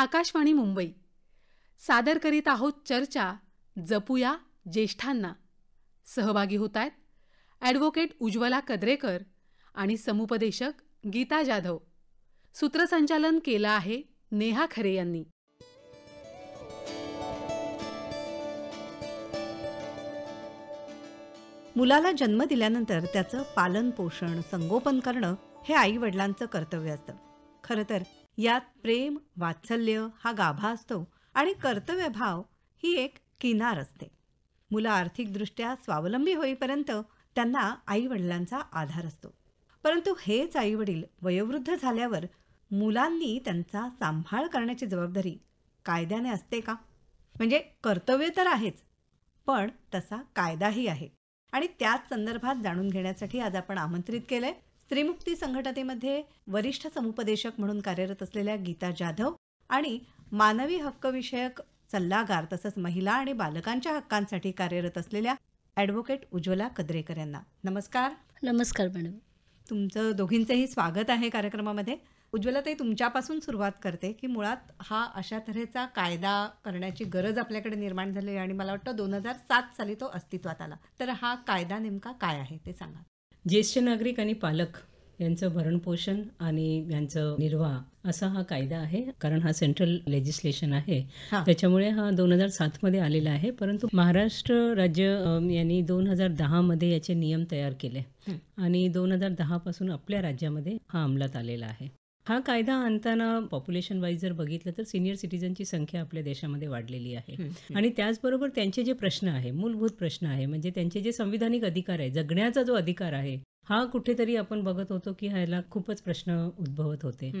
आकाशवाणी मुंबई सादर करीत आहोत चर्चा जपूया ज्येष्ठांना सहभागी होत आहेत ॲडव्होकेट उज्ज्वला कद्रेकर आणि समुपदेशक गीता जाधव सूत्रसंचालन केलं आहे नेहा खरे यांनी मुलाला जन्म दिल्यानंतर त्याचं पालन पोषण संगोपन करणं हे आई वडिलांचं कर्तव्य असतं खरं तर यात प्रेम वात्सल्य हा गाभा असतो आणि कर्तव्यभाव ही एक किनार असते मुलं आर्थिकदृष्ट्या स्वावलंबी होईपर्यंत त्यांना आईवडिलांचा आधार असतो परंतु हेच आईवडील वयोवृद्ध झाल्यावर मुलांनी त्यांचा सांभाळ करण्याची जबाबदारी कायद्याने असते का म्हणजे कर्तव्य तर आहेच पण तसा कायदाही आहे आणि त्याच संदर्भात जाणून घेण्यासाठी आज आपण आमंत्रित केलं आहे स्त्रीमुक्ती संघटनेमध्ये वरिष्ठ समुपदेशक म्हणून कार्यरत असलेल्या गीता जाधव आणि मानवी हक्कविषयक सल्लागार तसंच महिला आणि बालकांच्या हक्कांसाठी कार्यरत असलेल्या ॲडव्होकेट उज्ज्वला कद्रेकर यांना नमस्कार नमस्कार मॅडम तुमचं दोघींचंही स्वागत आहे कार्यक्रमामध्ये उज्ज्वला ते तुमच्यापासून सुरुवात करते की मुळात हा अशा तऱ्हेचा कायदा करण्याची गरज आपल्याकडे निर्माण झाली आणि मला वाटतं दोन हजार सात साली तो अस्तित्वात आला तर हा कायदा नेमका काय आहे ते सांगा ज्येष्ठ नागरिक आणि पालक यांचं भरणपोषण आणि यांचं निर्वाह असा हा कायदा आहे कारण हा सेंट्रल लेजिस्लेशन आहे त्याच्यामुळे हा दोन हजार सात मध्ये आलेला आहे परंतु महाराष्ट्र राज्य यांनी दोन हजार दहा मध्ये याचे नियम तयार केले आणि दोन हजार दहा पासून आपल्या राज्यामध्ये हा अंमलात आलेला आहे हा कायदा आणताना पॉप्युलेशन वाईज जर बघितलं तर सिनियर सिटीजनची संख्या आपल्या देशामध्ये वाढलेली आहे आणि त्याचबरोबर त्यांचे जे प्रश्न आहे मूलभूत प्रश्न आहे म्हणजे त्यांचे जे संविधानिक अधिकार आहे जगण्याचा जो अधिकार आहे हा कुठेतरी आपण बघत होतो की ह्याला खूपच प्रश्न उद्भवत होते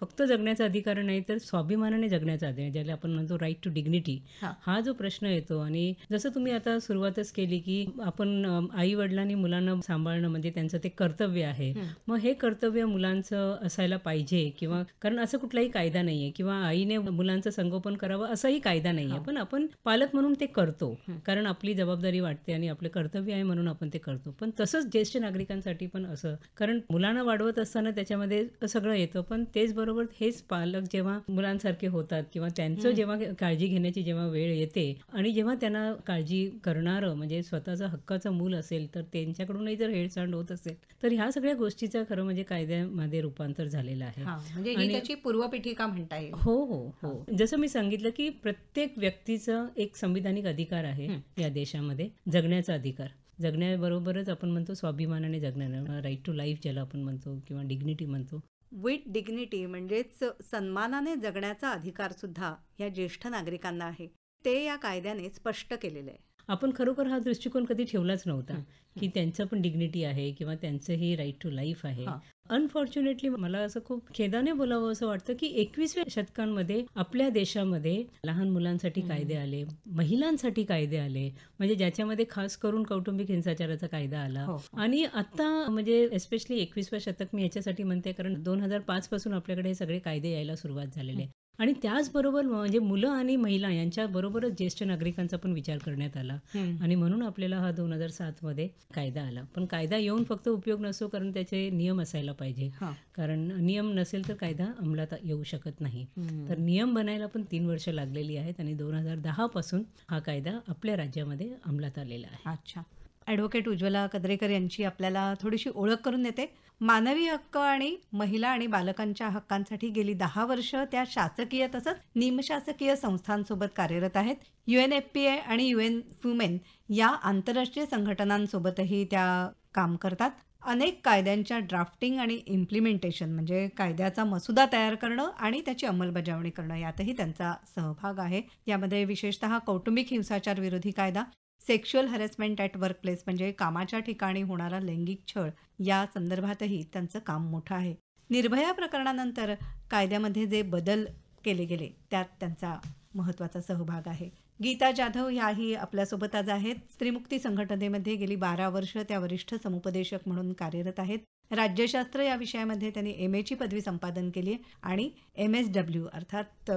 फक्त जगण्याचा अधिकार नाही तर स्वाभिमानाने जगण्याचा अधिकार ज्याला आपण म्हणतो राईट टू डिग्निटी हा जो प्रश्न येतो आणि जसं तुम्ही आता सुरुवातच केली की आपण आई वडिलांनी मुलांना सांभाळणं म्हणजे त्यांचं ते कर्तव्य आहे मग हे कर्तव्य मुलांचं असायला पाहिजे किंवा कारण असं कुठलाही कायदा नाहीये किंवा आईने मुलांचं संगोपन करावं असाही कायदा नाहीये पण आपण पालक म्हणून ते करतो कारण आपली जबाबदारी वाटते आणि आपलं कर्तव्य आहे म्हणून आपण ते करतो पण तसंच ज्येष्ठ नागरिकांसाठी पण असं कारण मुलांना वाढवत असताना त्याच्यामध्ये सगळं येतं पण तेच बरोबर हेच पालक जेव्हा मुलांसारखे होतात किंवा त्यांचं जेव्हा काळजी घेण्याची जेव्हा वेळ येते आणि जेव्हा त्यांना काळजी करणारं म्हणजे स्वतःचा हक्काचं मूल असेल तर त्यांच्याकडूनही जर हेळसांड होत असेल तर ह्या सगळ्या गोष्टीचा खरं म्हणजे कायद्यामध्ये रूपांतर झालेलं आहे म्हणजे त्याची पूर्वपीठिका म्हणता येईल हो हो हो जसं मी सांगितलं की प्रत्येक व्यक्तीचा एक संविधानिक अधिकार आहे या देशामध्ये जगण्याचा अधिकार जगण्याबरोबरच आपण म्हणतो स्वाभिमानाने जगण्या राईट टू लाईफ ज्याला आपण म्हणतो किंवा डिग्निटी म्हणतो विथ डिग्निटी म्हणजेच सन्मानाने जगण्याचा अधिकार सुद्धा या ज्येष्ठ नागरिकांना आहे ते या कायद्याने स्पष्ट केलेलं आहे आपण खरोखर हा दृष्टिकोन कधी ठेवलाच नव्हता की त्यांचं पण डिग्निटी आहे किंवा त्यांचंही राईट टू लाईफ आहे अनफॉर्च्युनेटली मला असं खूप खेदाने बोलावं असं वाटतं की एकवीसव्या शतकांमध्ये आपल्या देशामध्ये लहान मुलांसाठी कायदे आले महिलांसाठी कायदे आले म्हणजे ज्याच्यामध्ये खास करून कौटुंबिक हिंसाचाराचा कायदा आला हो. आणि आता म्हणजे एस्पेशली एकवीसव्या शतक मी याच्यासाठी म्हणते कारण दोन हजार पाच पासून आपल्याकडे हे सगळे कायदे यायला सुरुवात झालेले आणि त्याचबरोबर म्हणजे मुलं आणि महिला यांच्याबरोबरच ज्येष्ठ नागरिकांचा पण विचार करण्यात आला आणि म्हणून आपल्याला हा दोन हजार मध्ये कायदा आला पण कायदा येऊन फक्त उपयोग नसतो कारण त्याचे नियम असायला पाहिजे कारण नियम नसेल तर कायदा अंमलात येऊ शकत नाही तर नियम बनायला पण तीन वर्ष लागलेली आहेत आणि दोन हजार दहापासून हा कायदा आपल्या राज्यामध्ये अंमलात आलेला आहे अच्छा ॲडव्होकेट उज्ज्वला कद्रेकर यांची आपल्याला थोडीशी ओळख करून देते मानवी हक्क आणि महिला आणि बालकांच्या हक्कांसाठी गेली दहा वर्ष त्या शासकीय तसंच निमशासकीय संस्थांसोबत कार्यरत आहेत U N F P A आणि यू एन वुमेन या आंतरराष्ट्रीय संघटनांसोबतही त्या काम करतात अनेक कायद्यांच्या ड्राफ्टिंग आणि इम्प्लिमेंटेशन म्हणजे कायद्याचा मसुदा तयार करणं आणि त्याची अंमलबजावणी करणं यातही त्यांचा सहभाग आहे यामध्ये विशेषतः कौटुंबिक हिंसाचार विरोधी कायदा sexual harassment at workplace म्हणजे कामाच्या ठिकाणी होणारा लैंगिक छळ या संदर्भातही त्यांचं काम मोठं आहे निर्भया प्रकरणानंतर कायद्यामध्ये जे बदल केले गेले त्यात त्यांचा महत्त्वाचा सहभाग आहे गीता जाधव ह्याही आपल्यासोबत आज आहेत स्त्रीमुक्ती संघटनेमध्ये गेली बारा वर्ष त्या वरिष्ठ समुपदेशक म्हणून कार्यरत आहेत राज्यशास्त्र या विषयामध्ये त्यांनी एम एची पदवी संपादन केली आणि एम एस डब्ल्यू अर्थात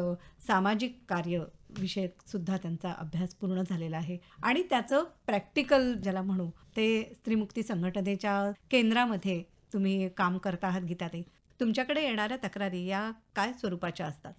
सामाजिक कार्य विषयक सुद्धा त्यांचा अभ्यास पूर्ण झालेला आहे आणि त्याचं प्रॅक्टिकल ज्याला म्हणू ते स्त्रीमुक्ती संघटनेच्या केंद्रामध्ये तुम्ही काम करत आहात ते तुमच्याकडे येणाऱ्या तक्रारी या काय स्वरूपाच्या असतात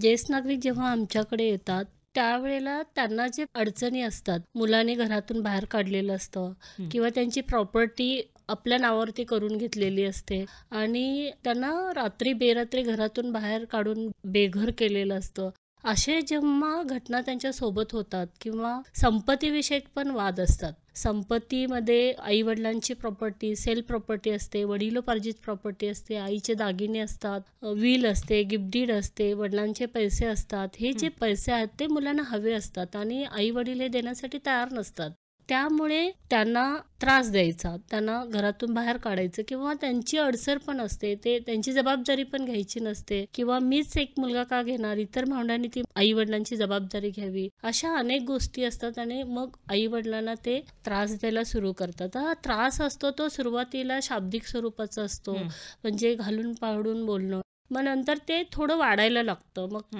ज्येष्ठ नागरिक जेव्हा आमच्याकडे येतात त्यावेळेला त्यांना जे अडचणी असतात मुलाने घरातून बाहेर काढलेलं असतं किंवा त्यांची प्रॉपर्टी आपल्या नावावरती करून घेतलेली असते आणि त्यांना रात्री बेरात्री घरातून बाहेर काढून बेघर केलेलं असतं असे जेव्हा घटना त्यांच्या सोबत होतात किंवा संपत्तीविषयक पण वाद असतात संपत्तीमध्ये आईवडिलांची प्रॉपर्टी सेल प्रॉपर्टी असते वडिलोपार्जित प्रॉपर्टी असते आईचे दागिने असतात व्हील असते गिफ्टीड असते वडिलांचे पैसे असतात हे जे पैसे आहेत ते मुलांना हवे असतात आणि आई वडील हे देण्यासाठी तयार नसतात त्यामुळे त्यांना त्रास द्यायचा त्यांना घरातून बाहेर काढायचं किंवा त्यांची अडसर पण असते ते त्यांची जबाबदारी पण घ्यायची नसते किंवा मीच एक मुलगा का घेणार इतर भावंडांनी ती आई वडिलांची जबाबदारी घ्यावी अशा अनेक गोष्टी असतात आणि मग आई वडिलांना ते त्रास द्यायला सुरू करतात हा त्रास असतो तो सुरुवातीला शाब्दिक स्वरूपाचा असतो म्हणजे घालून पाडून बोलणं मग नंतर ते थोडं वाढायला लागतं मग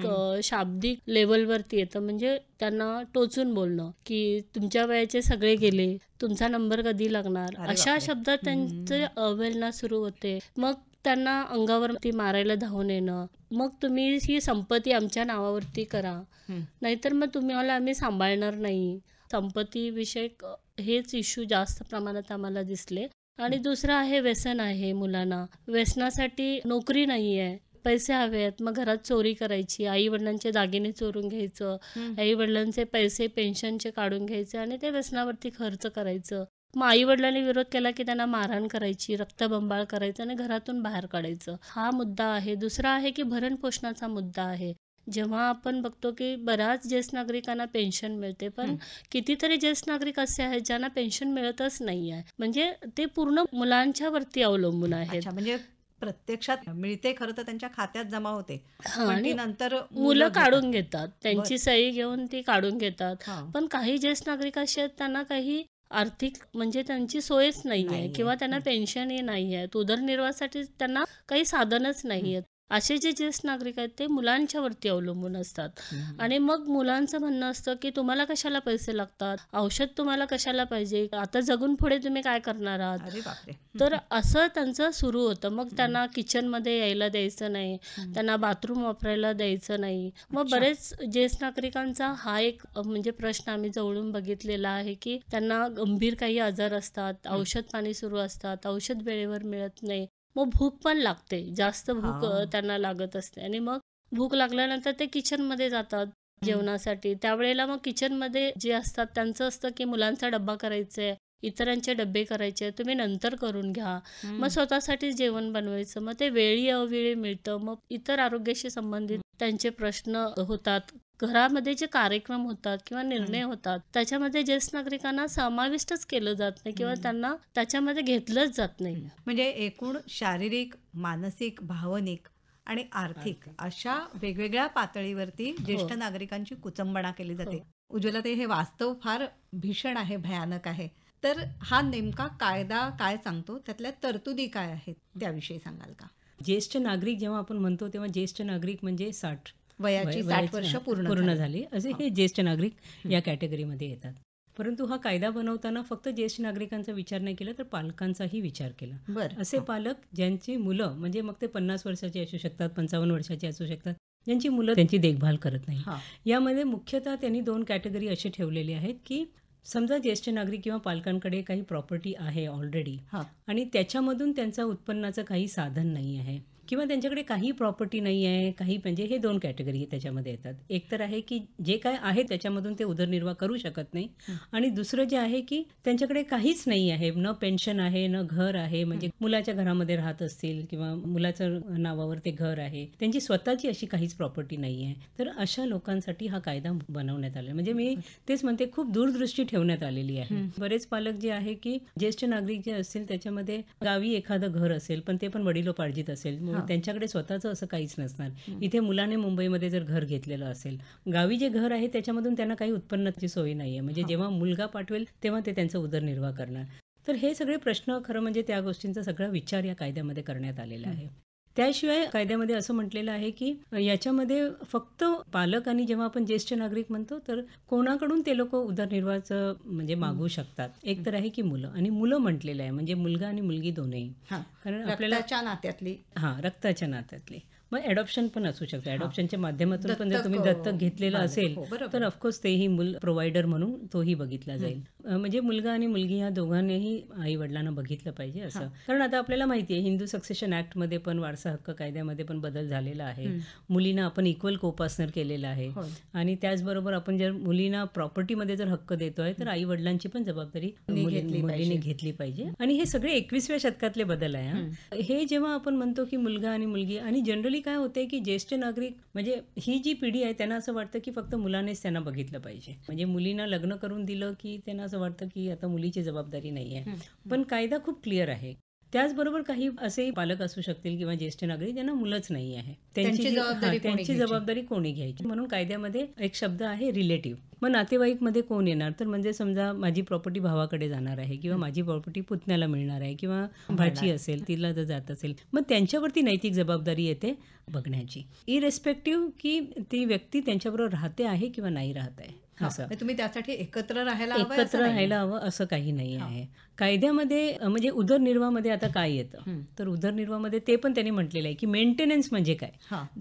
शाब्दिक लेवलवरती येतं म्हणजे त्यांना टोचून बोलणं की तुमच्या वयाचे सगळे गेले तुमचा नंबर कधी लागणार अशा शब्दात त्यांचे अवहेलना सुरू होते मग त्यांना अंगावरती मारायला धावून येणं मग तुम्ही ही संपत्ती आमच्या नावावरती करा नाहीतर मग तुम्ही मला आम्ही सांभाळणार नाही संपत्ती विषयक हेच इश्यू जास्त प्रमाणात आम्हाला दिसले आणि दुसरं आहे व्यसन आहे मुलांना व्यसनासाठी नोकरी नाही आहे पैसे हवे आहेत मग घरात चोरी करायची आई वडिलांचे दागिने चोरून घ्यायचं आई वडिलांचे पैसे पेन्शनचे काढून घ्यायचे आणि ते व्यसनावरती खर्च करायचं मग आई वडिलांनी विरोध केला की त्यांना मारहाण करायची रक्तबंबाळ करायचं आणि घरातून बाहेर काढायचं हा मुद्दा आहे दुसरा आहे की भरण पोषणाचा मुद्दा आहे जेव्हा आपण बघतो की बऱ्याच ज्येष्ठ नागरिकांना पेन्शन मिळते पण कितीतरी ज्येष्ठ नागरिक असे आहेत ज्यांना पेन्शन मिळतच नाही आहे म्हणजे ते पूर्ण मुलांच्या वरती अवलंबून आहेत म्हणजे प्रत्यक्षात मिळते खरं तर त्यांच्या खात्यात जमा होते आणि नंतर मुलं काढून घेतात त्यांची सही घेऊन ती काढून घेतात पण काही ज्येष्ठ नागरिक असे आहेत त्यांना काही आर्थिक म्हणजे त्यांची सोयच नाही आहे किंवा त्यांना पेन्शनही नाही आहेत उदरनिर्वाहासाठी त्यांना काही साधनच नाही आहेत असे जे ज्येष्ठ नागरिक आहेत ते मुलांच्या वरती अवलंबून असतात आणि मग मुलांचं म्हणणं असतं की तुम्हाला कशाला पैसे लागतात औषध तुम्हाला कशाला पाहिजे आता जगून पुढे तुम्ही काय करणार आहात तर असं त्यांचं सुरू होतं मग त्यांना किचनमध्ये यायला द्यायचं नाही त्यांना बाथरूम वापरायला द्यायचं नाही मग बरेच ज्येष्ठ नागरिकांचा हा एक म्हणजे प्रश्न आम्ही जवळून बघितलेला आहे की त्यांना गंभीर काही आजार असतात औषध पाणी सुरू असतात औषध वेळेवर मिळत नाही मग भूक पण लागते जास्त भूक त्यांना लागत असते आणि मग भूक लागल्यानंतर ते किचनमध्ये जातात जेवणासाठी त्यावेळेला मग किचनमध्ये जे असतात त्यांचं असतं की मुलांचा डब्बा करायचा आहे इतरांचे डब्बे करायचे तुम्ही नंतर करून घ्या मग स्वतःसाठी जेवण बनवायचं मग ते वेळी अवेळी मिळतं मग इतर आरोग्याशी संबंधित त्यांचे प्रश्न होतात घरामध्ये जे कार्यक्रम होतात किंवा निर्णय होतात त्याच्यामध्ये ज्येष्ठ नागरिकांना समाविष्टच केलं जात नाही किंवा त्यांना त्याच्यामध्ये घेतलंच जात नाही म्हणजे एकूण शारीरिक मानसिक भावनिक आणि आर्थिक अशा वेगवेगळ्या पातळीवरती हो. ज्येष्ठ नागरिकांची कुचंबणा केली जाते हो. उज्ज्वला ते हे वास्तव फार भीषण आहे भयानक आहे तर हा नेमका कायदा काय सांगतो त्यातल्या तरतुदी काय आहेत त्याविषयी सांगाल का ज्येष्ठ नागरिक जेव्हा आपण म्हणतो तेव्हा ज्येष्ठ नागरिक म्हणजे साठ वयाची साठ वर्ष पूर्ण पूर्ण झाली असे हो. हे ज्येष्ठ नागरिक या कॅटेगरीमध्ये येतात परंतु हा कायदा बनवताना फक्त ज्येष्ठ नागरिकांचा विचार नाही केला तर पालकांचाही विचार केला असे हो. पालक ज्यांची मुलं म्हणजे मग ते पन्नास वर्षाची असू शकतात पंचावन्न वर्षाची असू शकतात ज्यांची मुलं त्यांची देखभाल करत नाही यामध्ये मुख्यतः त्यांनी दोन कॅटेगरी असे ठेवलेली आहेत की समजा ज्येष्ठ नागरिक किंवा पालकांकडे काही प्रॉपर्टी आहे ऑलरेडी आणि त्याच्यामधून त्यांचा उत्पन्नाचं काही साधन नाही आहे किंवा त्यांच्याकडे काही प्रॉपर्टी नाही आहे काही म्हणजे हे दोन कॅटेगरी त्याच्यामध्ये येतात एक तर आहे की जे काय आहे त्याच्यामधून ते उदरनिर्वाह करू शकत नाही आणि दुसरं जे आहे की त्यांच्याकडे काहीच नाही आहे न पेन्शन आहे न घर आहे म्हणजे मुलाच्या घरामध्ये राहत असतील किंवा मुलाचं नावावर ते घर आहे त्यांची स्वतःची अशी काहीच प्रॉपर्टी नाही आहे तर अशा लोकांसाठी हा कायदा बनवण्यात आला म्हणजे मी तेच म्हणते खूप दूरदृष्टी ठेवण्यात आलेली आहे बरेच पालक जे आहे की ज्येष्ठ नागरिक जे असतील त्याच्यामध्ये गावी एखादं घर असेल पण ते पण वडिलोपार्जित असेल त्यांच्याकडे स्वतःचं असं काहीच नसणार इथे मुलाने मुंबईमध्ये जर घर घेतलेलं असेल गावी जे घर आहे त्याच्यामधून त्यांना काही उत्पन्नाची सोय नाहीये म्हणजे जेव्हा मुलगा पाठवेल तेव्हा ते त्यांचा उदरनिर्वाह करणार तर हे सगळे प्रश्न खरं म्हणजे त्या गोष्टींचा सगळा विचार या कायद्यामध्ये करण्यात आलेला आहे त्याशिवाय कायद्यामध्ये असं म्हटलेलं आहे की याच्यामध्ये फक्त पालक आणि जेव्हा आपण ज्येष्ठ नागरिक म्हणतो तर कोणाकडून ते लोक उदरनिर्वाहाचं म्हणजे मागू शकतात एक तर आहे की मुलं आणि मुलं म्हटलेलं आहे म्हणजे मुलगा आणि मुलगी दोनही कारण आपल्याला नात्यातली हा रक्ताच्या नात्यातली मग ॲडॉप्शन पण असू शकतं ॲडॉप्शनच्या माध्यमातून पण जर तुम्ही हो. दत्तक घेतलेलं असेल हो, तर ऑफकोर्स तेही मुल प्रोव्हायडर म्हणून तोही बघितला जाईल म्हणजे मुलगा आणि मुलगी ह्या दोघांनीही आई वडिलांना बघितलं पाहिजे असं कारण आता आपल्याला माहिती आहे हिंदू सक्सेशन मध्ये पण वारसा हक्क कायद्यामध्ये पण बदल झालेला आहे मुलींना आपण इक्वल कोपासनर केलेला आहे आणि त्याचबरोबर आपण जर मुलींना प्रॉपर्टीमध्ये जर हक्क देतोय तर आई वडिलांची पण जबाबदारी मुलीने घेतली पाहिजे आणि हे सगळे एकवीसव्या शतकातले बदल आहे हे जेव्हा आपण म्हणतो की मुलगा आणि मुलगी आणि जनरली काय होते की ज्येष्ठ नागरिक म्हणजे ही जी पिढी आहे त्यांना असं वाटतं की फक्त मुलानेच त्यांना बघितलं पाहिजे म्हणजे मुलींना लग्न करून दिलं की त्यांना असं वाटतं की आता मुलीची जबाबदारी नाही आहे पण कायदा खूप क्लिअर आहे त्याचबरोबर काही असेही पालक असू शकतील किंवा ज्येष्ठ नागरिक ज्यांना मुलंच नाही आहे त्यांची जबाबदारी कोणी घ्यायची म्हणून कायद्यामध्ये एक शब्द आहे रिलेटिव्ह मग नातेवाईकमध्ये कोण येणार तर म्हणजे समजा माझी प्रॉपर्टी भावाकडे जाणार आहे किंवा माझी प्रॉपर्टी पुतण्याला मिळणार आहे किंवा भाची असेल तिला जर जात असेल मग त्यांच्यावरती नैतिक जबाबदारी येते बघण्याची इरेस्पेक्टिव्ह की ती व्यक्ती त्यांच्याबरोबर राहते आहे किंवा नाही राहत आहे असं म्हणजे तुम्ही त्यासाठी एकत्र राहायला एकत्र राहायला हवं असं काही नाही आहे कायद्यामध्ये म्हणजे उदरनिर्वाहामध्ये आता काय येतं तर उदरनिर्वाहामध्ये ते पण त्यांनी म्हटलेलं आहे की मेंटेनन्स म्हणजे काय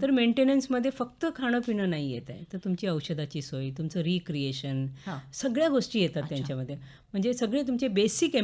तर मेंटेनन्समध्ये फक्त खाणं पिणं नाही येत आहे तर तुमची औषधाची सोय तुमचं रिक क्रिएशन सगळ्या गोष्टी येतात त्यांच्यामध्ये म्हणजे सगळे तुमचे बेसिक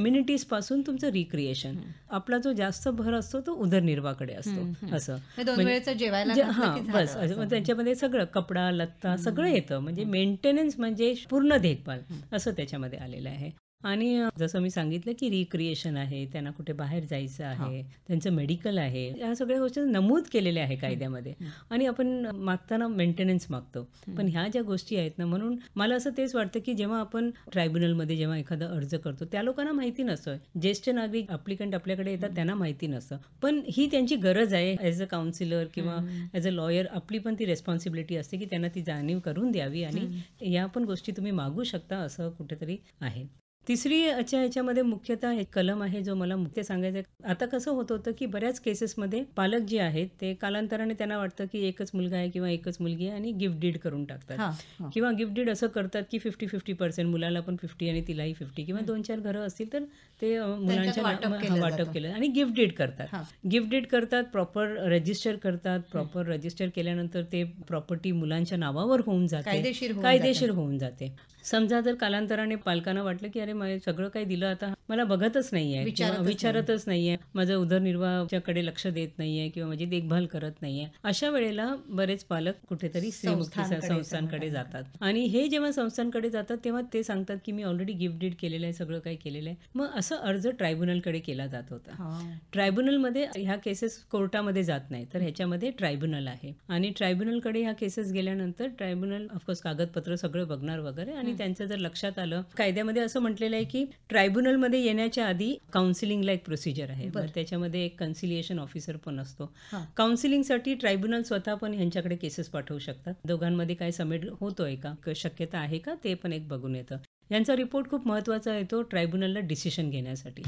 पासून तुमचं रिक्रिएशन आपला जो जास्त भर असतो तो उदरनिर्वाहाकडे असतो असं म्हणजे जेवायला बस त्यांच्यामध्ये सगळं कपडा लत्ता सगळं येतं म्हणजे मेंटेनन्स म्हणजे पूर्ण देखभाल असं त्याच्यामध्ये आलेलं आहे आणि जसं मी सांगितलं की रिक्रिएशन आहे त्यांना कुठे बाहेर जायचं आहे त्यांचं मेडिकल आहे या सगळ्या गोष्टी नमूद केलेल्या आहे कायद्यामध्ये आणि आपण मागताना मेंटेनन्स मागतो पण ह्या ज्या गोष्टी आहेत ना म्हणून मला असं तेच वाटतं की जेव्हा आपण ट्रायब्युनलमध्ये जेव्हा एखादा अर्ज करतो त्या लोकांना माहिती नसतोय ज्येष्ठ नागरिक अप्लिकंट आपल्याकडे येतात त्यांना माहिती नसतं पण ही त्यांची गरज आहे ॲज अ काउन्सिलर किंवा ॲज अ लॉयर आपली पण ती रेस्पॉन्सिबिलिटी असते की त्यांना ती जाणीव करून द्यावी आणि या पण गोष्टी तुम्ही मागू शकता असं कुठेतरी आहे तिसरी याच्या ह्याच्यामध्ये मुख्यतः एक कलम आहे जो मला मुख्य सांगायचं आहे आता कसं होत होतं की बऱ्याच केसेसमध्ये पालक जे आहेत ते कालांतराने त्यांना वाटतं की एकच मुलगा आहे किंवा एकच मुलगी आहे आणि गिफ्ट डीड करून टाकतात किंवा गिफ्ट डीड असं करतात की फिफ्टी फिफ्टी पर्सेंट मुलाला पण फिफ्टी आणि तिलाही फिफ्टी किंवा दोन चार घरं असतील तर ते मुलांच्या वाटप केलं आणि गिफ्ट डीड करतात गिफ्ट डीड करतात प्रॉपर रजिस्टर करतात प्रॉपर रजिस्टर केल्यानंतर ते प्रॉपर्टी मुलांच्या नावावर होऊन जाते कायदेशीर होऊन जाते समजा जर कालांतराने पालकांना वाटलं की अरे सगळं काही दिलं आता मला बघतच नाहीये विचारतच नाहीये माझा उदरनिर्वाहाच्याकडे लक्ष देत नाहीये किंवा माझी देखभाल करत नाहीये अशा वेळेला बरेच पालक कुठेतरी संस्थांकडे जातात आणि हे जेव्हा संस्थांकडे जातात तेव्हा ते सांगतात की मी ऑलरेडी गिफ्ट डीड केलेलं आहे सगळं काही केलेलं आहे मग असं अर्ज ट्रायब्युनलकडे केला जात होता ट्रायब्युनलमध्ये ह्या केसेस कोर्टामध्ये जात नाही तर ह्याच्यामध्ये ट्रायब्युनल आहे आणि ट्रायब्युनलकडे ह्या केसेस गेल्यानंतर ट्रायब्युनल ऑफकोर्स कागदपत्र सगळं बघणार वगैरे आणि त्यांचं जर लक्षात आलं कायद्यामध्ये असं म्हटलेलं आहे की ट्रायब्युनलमध्ये येण्याच्या आधी काउन्सिलिंगला एक प्रोसिजर आहे त्याच्यामध्ये एक कन्सिलिएशन ऑफिसर पण असतो काउन्सिलिंगसाठी ट्रायब्युनल स्वतः पण यांच्याकडे केसेस पाठवू शकतात दोघांमध्ये काय समेट होतोय का शक्यता आहे का ते पण एक बघून येतं यांचा रिपोर्ट खूप महत्वाचा येतो ट्रायब्युनलला डिसिशन घेण्यासाठी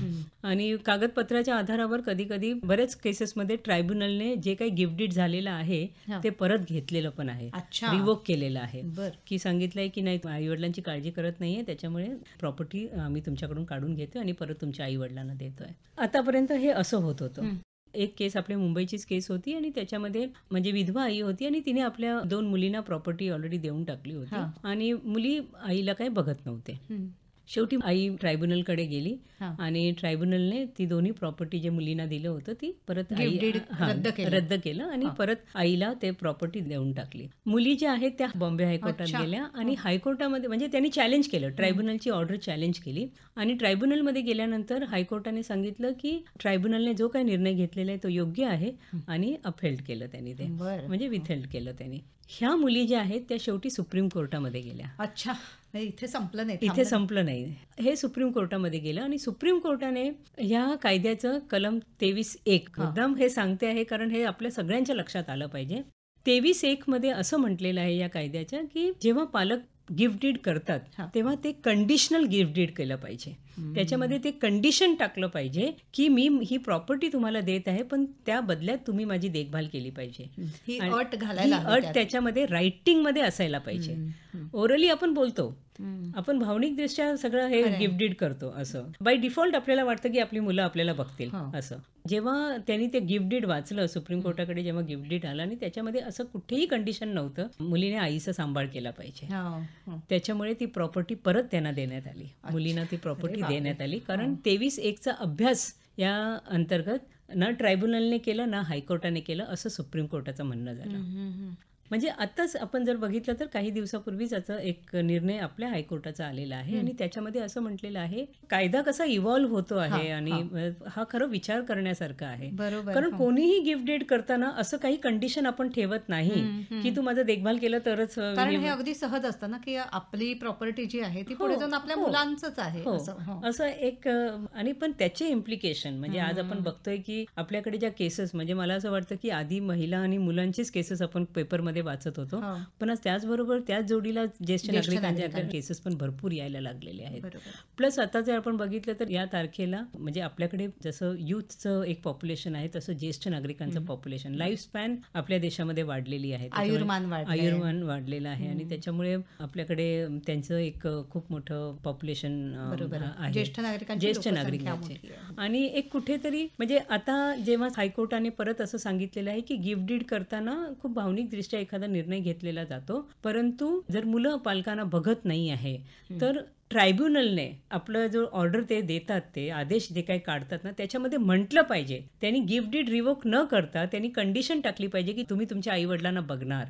आणि कागदपत्राच्या आधारावर कधी कधी बरेच केसेसमध्ये ट्रायब्युनलने जे काही गिफ्टिड झालेलं आहे ते परत घेतलेलं पण आहे रिवोक केलेलं आहे की सांगितलंय की नाही आई वडिलांची काळजी करत नाहीये त्याच्यामुळे प्रॉपर्टी आम्ही तुमच्याकडून काढून घेतो आणि परत तुमच्या आई वडिलांना देतोय आतापर्यंत हे असं होत होतं एक केस आपली मुंबईचीच केस होती आणि त्याच्यामध्ये म्हणजे विधवा आई होती आणि तिने आपल्या दोन मुलींना प्रॉपर्टी ऑलरेडी देऊन टाकली होती आणि मुली आईला काही बघत नव्हते शेवटी आई ट्रायब्युनलकडे गेली आणि ट्रायब्युनलने ती दोन्ही प्रॉपर्टी जे मुलींना दिलं होतं ती परत रद्द केलं आणि परत आईला ते प्रॉपर्टी देऊन टाकली मुली ज्या आहेत त्या बॉम्बे हायकोर्टात गेल्या हो. आणि हायकोर्टामध्ये म्हणजे त्यांनी चॅलेंज केलं ट्रायब्युनलची ऑर्डर चॅलेंज केली आणि ट्रायब्युनलमध्ये गेल्यानंतर हायकोर्टाने सांगितलं की ट्रायब्युनलने जो काही निर्णय घेतलेला आहे तो योग्य आहे आणि अपहेल्ड केलं त्यांनी ते म्हणजे विथहेल्ड केलं त्यांनी ह्या मुली ज्या आहेत त्या शेवटी सुप्रीम कोर्टामध्ये गेल्या अच्छा इथे संपलं नाही इथे संपलं नाही हे सुप्रीम कोर्टामध्ये गेलं आणि सुप्रीम कोर्टाने या कायद्याचं कलम तेवीस एक मुद्दाम हे सांगते आहे कारण हे आपल्या सगळ्यांच्या लक्षात आलं पाहिजे तेवीस एक मध्ये असं म्हटलेलं आहे या कायद्याच्या की जेव्हा पालक गिफ्ट डीड करतात तेव्हा ते कंडिशनल गिफ्ट डीड केलं पाहिजे त्याच्यामध्ये ते कंडिशन टाकलं पाहिजे की मी ही प्रॉपर्टी तुम्हाला देत आहे पण त्या बदल्यात तुम्ही माझी देखभाल केली पाहिजे ही अट घालायला अट त्याच्यामध्ये मध्ये असायला पाहिजे ओरली आपण बोलतो आपण भावनिकदृष्ट्या सगळं हे गिफ्टेड करतो असं बाय डिफॉल्ट आपल्याला वाटतं की आपली मुलं आपल्याला बघतील हो. असं जेव्हा त्यांनी ते गिफ्टेड वाचलं सुप्रीम कोर्टाकडे जेव्हा गिफ्टेड आलं आणि त्याच्यामध्ये असं कुठेही कंडिशन नव्हतं मुलीने आईचा सांभाळ केला पाहिजे हो, हो. त्याच्यामुळे ती प्रॉपर्टी परत त्यांना देण्यात आली मुलींना ती प्रॉपर्टी देण्यात आली कारण तेवीस एकचा अभ्यास या अंतर्गत ना ट्रायब्युनलने केलं ना हायकोर्टाने केलं असं सुप्रीम कोर्टाचं म्हणणं झालं म्हणजे आताच आपण जर बघितलं तर काही दिवसापूर्वीच याचा एक निर्णय आपल्या हायकोर्टाचा आलेला आहे आणि त्याच्यामध्ये असं म्हटलेलं आहे कायदा कसा इव्हॉल्व्ह होतो आहे आणि हा खरं विचार करण्यासारखा आहे कारण हो. कोणीही गिफ्ट डेट करताना असं काही कंडिशन आपण ठेवत नाही की तू माझा देखभाल केलं तरच कारण हे हो अगदी सहज असतं ना की आपली प्रॉपर्टी जी आहे ती हो, पुढे जाऊन आपल्या मुलांचंच आहे असं एक आणि पण त्याचे इम्प्लिकेशन म्हणजे आज आपण बघतोय की आपल्याकडे ज्या केसेस म्हणजे मला असं वाटतं की आधी महिला आणि मुलांचीच केसेस आपण पेपरमध्ये वाचत होतो पण त्याचबरोबर त्याच जोडीला ज्येष्ठ नागरिकांच्या केसेस पण भरपूर यायला लागलेले आहेत प्लस आता जर आपण बघितलं तर या तारखेला म्हणजे आपल्याकडे जसं युथचं एक पॉप्युलेशन आहे तसं ज्येष्ठ नागरिकांचं पॉप्युलेशन लाईफ स्पॅन आपल्या देशामध्ये वाढलेली आहे आयुर्मान आयुर्मान वाढलेलं आहे आणि त्याच्यामुळे आपल्याकडे त्यांचं एक खूप मोठं पॉप्युलेशन आहे ज्येष्ठ नागरिकांचे आणि एक कुठेतरी म्हणजे आता जेव्हा हायकोर्टाने परत असं सांगितलेलं आहे की गिफ्ट डीड करताना खूप भावनिक दृष्ट्या एखादा निर्णय घेतलेला जातो परंतु जर मुलं पालकांना बघत नाही आहे तर ट्रायब्युनलने आपलं जो ऑर्डर ते देतात ते आदेश जे काही काढतात ना त्याच्यामध्ये म्हटलं पाहिजे त्यांनी गिफ्ट डीड रिवोक न करता त्यांनी कंडिशन टाकली पाहिजे की तुम्ही तुमच्या आई वडिलांना बघणार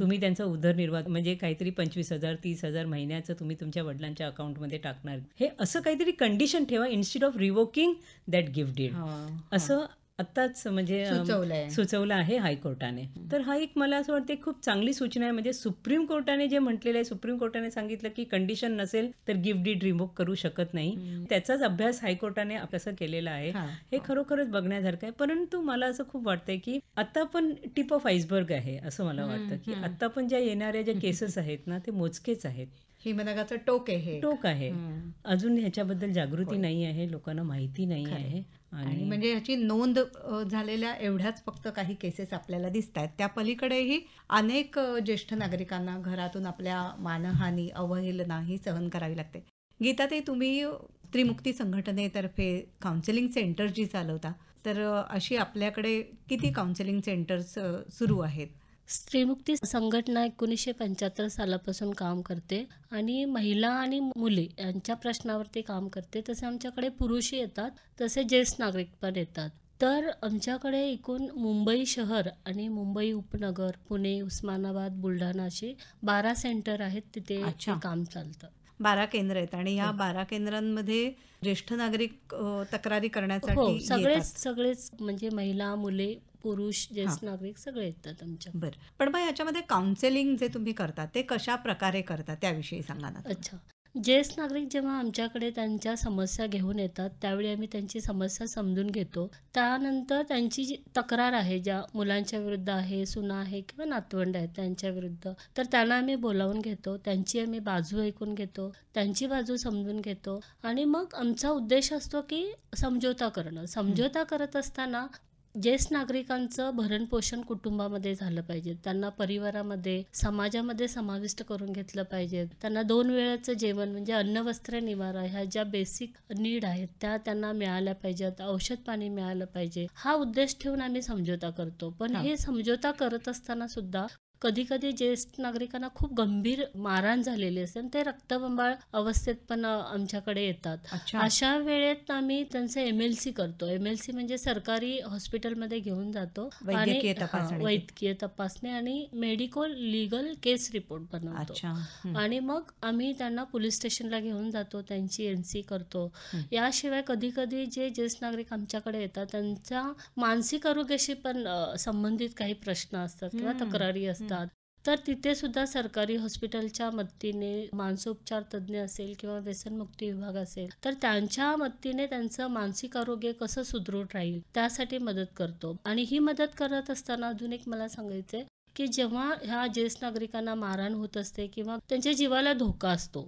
तुम्ही त्यांचा उदरनिर्वाह म्हणजे काहीतरी पंचवीस हजार तीस हजार महिन्याचं तुम्ही तुमच्या वडिलांच्या अकाउंटमध्ये टाकणार हे असं काहीतरी कंडिशन ठेवा instead of revoking that gift deed असं आताच म्हणजे सुचवलं आहे हायकोर्टाने तर हा एक मला असं वाटते खूप चांगली सूचना आहे म्हणजे सुप्रीम कोर्टाने जे म्हटलेलं आहे सुप्रीम कोर्टाने सांगितलं की कंडिशन नसेल तर गिफ्ट डीड रिमूव्ह करू शकत नाही त्याचाच अभ्यास हायकोर्टाने कसं केलेला आहे हे खरोखरच बघण्यासारखं आहे परंतु मला असं खूप वाटतंय की आता पण टिप ऑफ आईसबर्ग आहे असं मला वाटतं की आता पण ज्या येणाऱ्या ज्या केसेस आहेत ना ते मोजकेच आहेत हिमनगाचं टोक आहे टोक आहे अजून ह्याच्याबद्दल जागृती नाही आहे लोकांना माहिती नाही आहे आणि म्हणजे ह्याची नोंद झालेल्या एवढ्याच फक्त काही केसेस आपल्याला दिसत आहेत त्या पलीकडेही अनेक ज्येष्ठ नागरिकांना घरातून आपल्या मानहानी अवहेलना ही सहन करावी लागते गीता ते तुम्ही त्रिमुक्ती संघटनेतर्फे काउन्सिलिंग सेंटर जी चालवता तर अशी आपल्याकडे किती काउन्सिलिंग सेंटर्स सुरू आहेत स्त्रीमुक्ती संघटना एकोणीसशे पंच्याहत्तर सालापासून काम करते आणि महिला आणि मुले यांच्या प्रश्नावरती काम करते तसे आमच्याकडे पुरुषही येतात तसे ज्येष्ठ नागरिक पण येतात तर आमच्याकडे एकूण मुंबई शहर आणि मुंबई उपनगर पुणे उस्मानाबाद बुलढाणा असे बारा सेंटर आहेत तिथे काम चालतं बारा केंद्र आहेत आणि या हो. बारा केंद्रांमध्ये ज्येष्ठ नागरिक तक्रारी करण्यासाठी हो, सगळेच सगळेच म्हणजे महिला मुले पुरुष ज्येष्ठ नागरिक सगळे येतात आमच्या बरं पण मग याच्यामध्ये काउन्सिलिंग जे तुम्ही करता ते कशा प्रकारे करता त्याविषयी सांगा ना अच्छा ज्येष्ठ नागरिक जेव्हा आमच्याकडे त्यांच्या समस्या घेऊन येतात त्यावेळी आम्ही त्यांची समस्या समजून घेतो त्यानंतर त्यांची जी तक्रार आहे ज्या मुलांच्या विरुद्ध आहे सुना आहे किंवा नातवंड आहेत त्यांच्या विरुद्ध तर त्यांना आम्ही बोलावून घेतो त्यांची आम्ही बाजू ऐकून घेतो त्यांची बाजू समजून घेतो आणि मग आमचा उद्देश असतो की समझोता करणं समझोता करत असताना ज्येष्ठ नागरिकांचं भरणपोषण कुटुंबामध्ये झालं पाहिजे त्यांना परिवारामध्ये समाजामध्ये समाविष्ट करून घेतलं पाहिजे त्यांना दोन वेळेचं जेवण म्हणजे अन्न वस्त्र निवारा ह्या ज्या बेसिक नीड आहेत त्या त्यांना मिळाल्या पाहिजेत औषध पाणी मिळालं पाहिजे हा उद्देश ठेवून आम्ही समझोता करतो पण हे समझोता करत असताना सुद्धा कधीकधी ज्येष्ठ नागरिकांना खूप गंभीर मारहाण झालेली असते ते रक्तबंबाळ अवस्थेत पण आमच्याकडे येतात अशा वेळेत आम्ही त्यांचं एमएलसी करतो एमएलसी म्हणजे सरकारी हॉस्पिटलमध्ये घेऊन जातो आणि वैद्यकीय तपासणी आणि मेडिको लिगल केस रिपोर्ट बनवतो आणि मग आम्ही त्यांना पोलीस स्टेशनला घेऊन जातो त्यांची एनसी करतो याशिवाय कधी कधी जे ज्येष्ठ नागरिक आमच्याकडे येतात त्यांच्या मानसिक आरोग्याशी पण संबंधित काही प्रश्न असतात किंवा तक्रारी असतात तर तर सुद्धा सरकारी हॉस्पिटलच्या मदतीने मानसोपचार तज्ज्ञ असेल किंवा व्यसनमुक्ती विभाग असेल तर त्यांच्या मदतीने त्यांचं मानसिक आरोग्य कसं सुदृढ राहील त्यासाठी मदत करतो आणि ही मदत करत असताना अजून एक मला सांगायचंय की जेव्हा ह्या ज्येष्ठ नागरिकांना मारहाण होत असते किंवा त्यांच्या जीवाला धोका असतो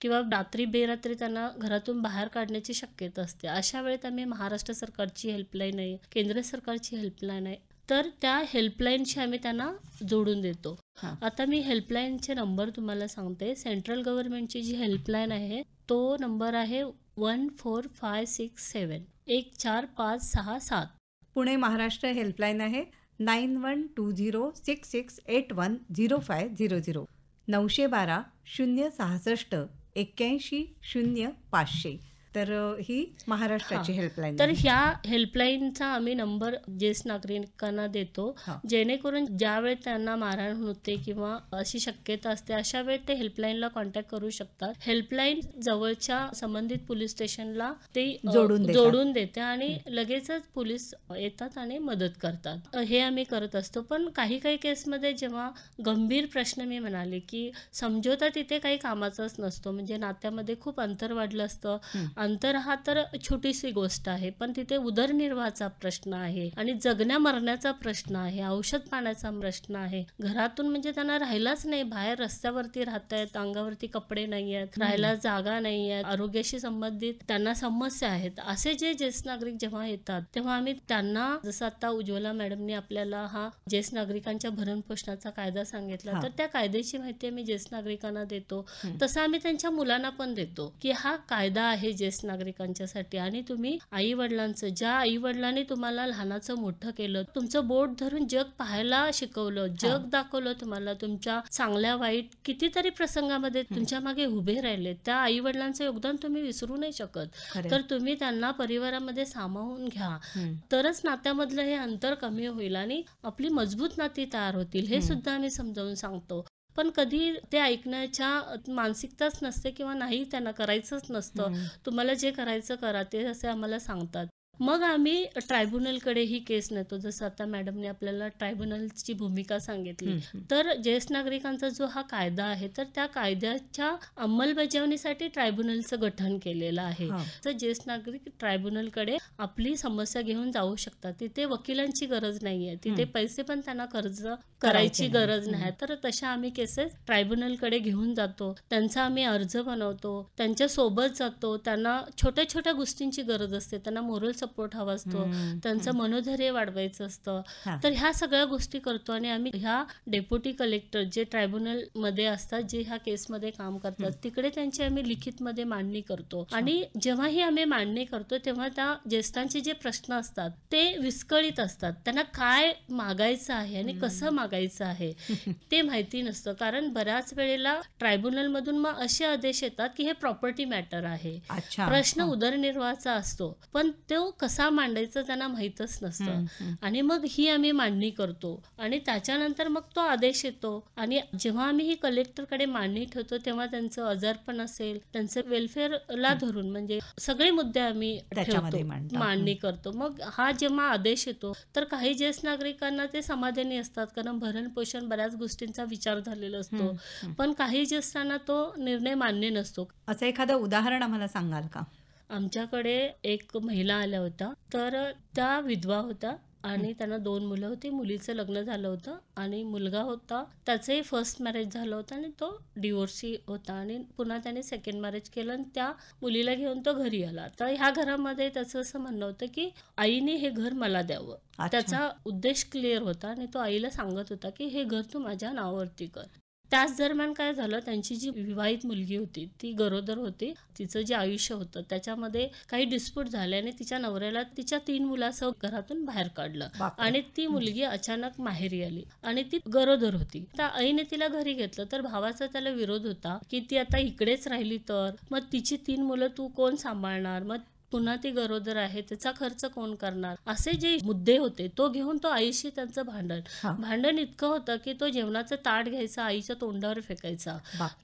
किंवा रात्री बेरात्री त्यांना घरातून बाहेर काढण्याची शक्यता असते अशा वेळेत आम्ही महाराष्ट्र सरकारची हेल्पलाईन आहे केंद्र सरकारची हेल्पलाईन आहे तर त्या हेल्पलाईनशी आम्ही त्यांना जोडून देतो आता मी हेल्पलाईनचे नंबर तुम्हाला सांगते सेंट्रल गव्हर्नमेंटची जी हेल्पलाईन आहे तो नंबर आहे one four five six seven एक चार पाच सहा सात पुणे महाराष्ट्र हेल्पलाईन आहे nine one two zero six six eight one zero five zero zero नऊशे बारा शून्य सहासष्ट एक्क्याऐंशी शून्य पाचशे तर ही महाराष्ट्राची हेल्पलाईन तर ह्या हेल्पलाईनचा आम्ही नंबर ज्येष्ठ नागरिकांना देतो जेणेकरून वेळेस त्यांना मारहाण होते किंवा अशी शक्यता असते अशा वेळी ते हेल्पलाईनला कॉन्टॅक्ट करू शकतात हेल्पलाईन जवळच्या संबंधित पोलीस स्टेशनला ते जोडून जोडून देते आणि लगेचच पोलीस येतात आणि मदत करतात हे आम्ही करत असतो पण काही काही केसमध्ये जेव्हा गंभीर प्रश्न मी म्हणाले की समजोता तिथे काही कामाचाच नसतो म्हणजे नात्यामध्ये खूप अंतर वाढलं असतं अंतर हा तर छोटीशी गोष्ट आहे पण तिथे उदरनिर्वाहाचा प्रश्न आहे आणि जगण्या मरण्याचा प्रश्न आहे औषध पाण्याचा प्रश्न आहे घरातून म्हणजे त्यांना राहिलाच नाही बाहेर रस्त्यावरती राहतायत अंगावरती कपडे नाही आहेत राहायला जागा नाही आहेत आरोग्याशी संबंधित त्यांना समस्या आहेत असे जे ज्येष्ठ नागरिक जेव्हा येतात तेव्हा आम्ही त्यांना जसं आता उज्ज्वला मॅडमनी आपल्याला हा ज्येष्ठ नागरिकांच्या भरणपोषणाचा कायदा सांगितला तर त्या कायद्याची माहिती आम्ही ज्येष्ठ नागरिकांना देतो तसं आम्ही त्यांच्या मुलांना पण देतो की हा कायदा आहे ज्येष्ठ नागरिकांच्यासाठी आणि तुम्ही आई वडिलांचं ज्या आई वडिलांनी तुम्हाला लहानाचं मोठं केलं तुमचं बोट धरून जग पाहायला शिकवलं जग दाखवलं तुम्हाला तुमच्या चांगल्या वाईट कितीतरी प्रसंगामध्ये तुमच्या मागे उभे राहिले त्या आई वडिलांचं योगदान तुम्ही विसरू नाही शकत तर तुम्ही त्यांना परिवारामध्ये सामावून घ्या तरच नात्यामधलं हे अंतर कमी होईल आणि आपली मजबूत नाती तयार होतील हे सुद्धा आम्ही समजावून सांगतो पण कधी ते ऐकण्याच्या मानसिकताच नसते किंवा नाही त्यांना करायचंच नसतं तुम्हाला जे करायचं करा ते असे आम्हाला सांगतात मग आम्ही ट्रायब्युनलकडे ही केस नेतो जसं आता मॅडमने आपल्याला ट्रायब्युनलची भूमिका सांगितली तर ज्येष्ठ नागरिकांचा जो हा कायदा आहे तर त्या कायद्याच्या अंमलबजावणीसाठी ट्रायब्युनलचं गठन केलेलं आहे तर ज्येष्ठ नागरिक ट्रायब्युनलकडे आपली समस्या घेऊन जाऊ शकतात तिथे वकिलांची गरज नाहीये तिथे पैसे पण त्यांना कर्ज करायची गरज नाही तर तशा आम्ही केसेस ट्रायब्युनलकडे घेऊन जातो त्यांचा आम्ही अर्ज बनवतो त्यांच्या सोबत जातो त्यांना छोट्या छोट्या गोष्टींची गरज असते त्यांना मोरल सपोर्ट हवा असतो त्यांचं मनोधैर्य वाढवायचं असतं तर ह्या सगळ्या गोष्टी करतो आणि आम्ही ह्या डेप्युटी कलेक्टर जे ट्रायब्युनल मध्ये असतात जे ह्या केसमध्ये काम करतात तिकडे त्यांची आम्ही लिखित मध्ये मांडणी करतो आणि जेव्हाही आम्ही मांडणी करतो तेव्हा त्या ज्येष्ठांचे जे प्रश्न असतात ते विस्कळीत असतात त्यांना काय मागायचं आहे आणि कसं मागायचं आहे ते माहिती नसतं कारण बऱ्याच वेळेला ट्रायब्युनल मधून मग असे आदेश येतात की हे प्रॉपर्टी मॅटर आहे प्रश्न उदरनिर्वाहाचा असतो पण तो कसा मांडायचं त्यांना माहीतच नसतं आणि मग ही आम्ही मांडणी करतो आणि त्याच्यानंतर मग तो आदेश येतो आणि जेव्हा आम्ही ही कलेक्टरकडे मांडणी ठेवतो तेव्हा त्यांचं आजारपण असेल त्यांचं वेलफेअरला धरून म्हणजे सगळे मुद्दे आम्ही मांडणी करतो मग हा जेव्हा आदेश येतो तर काही ज्येष्ठ नागरिकांना ते समाधानी असतात कारण भरण पोषण बऱ्याच गोष्टींचा विचार झालेला असतो पण काही ज्येष्ठांना तो निर्णय मान्य नसतो असं एखादं उदाहरण आम्हाला सांगाल का आमच्याकडे एक महिला आल्या होत्या तर त्या विधवा होत्या आणि त्यांना दोन मुलं होती मुलीचं लग्न झालं होतं आणि मुलगा होता त्याचंही फर्स्ट मॅरेज झालं होतं आणि तो डिवोर्सी होता आणि पुन्हा त्याने सेकंड मॅरेज केलं आणि त्या मुलीला घेऊन तो घरी आला तर ह्या घरामध्ये त्याचं असं म्हणणं होतं की आईने हे घर मला द्यावं त्याचा उद्देश क्लिअर होता आणि तो आईला सांगत होता की हे घर तू माझ्या नावावरती कर त्याच दरम्यान काय झालं त्यांची जी विवाहित मुलगी होती ती गरोदर होती तिचं जे आयुष्य होतं त्याच्यामध्ये काही डिस्प्यूट झाल्याने तिच्या नवऱ्याला तिच्या तीन मुलासह घरातून बाहेर काढलं आणि ती मुलगी अचानक माहेरी आली आणि ती गरोदर होती त्या आईने तिला घरी घेतलं तर भावाचा त्याला विरोध होता की ती आता इकडेच राहिली तर मग तिची तीन मुलं तू कोण सांभाळणार मग पुन्हा ती गरोदर आहे त्याचा खर्च कोण करणार असे जे मुद्दे होते तो घेऊन तो आईशी त्यांचं भांडण भांडण इतकं होतं की तो जेवणाचं ताट घ्यायचा आईच्या तोंडावर फेकायचा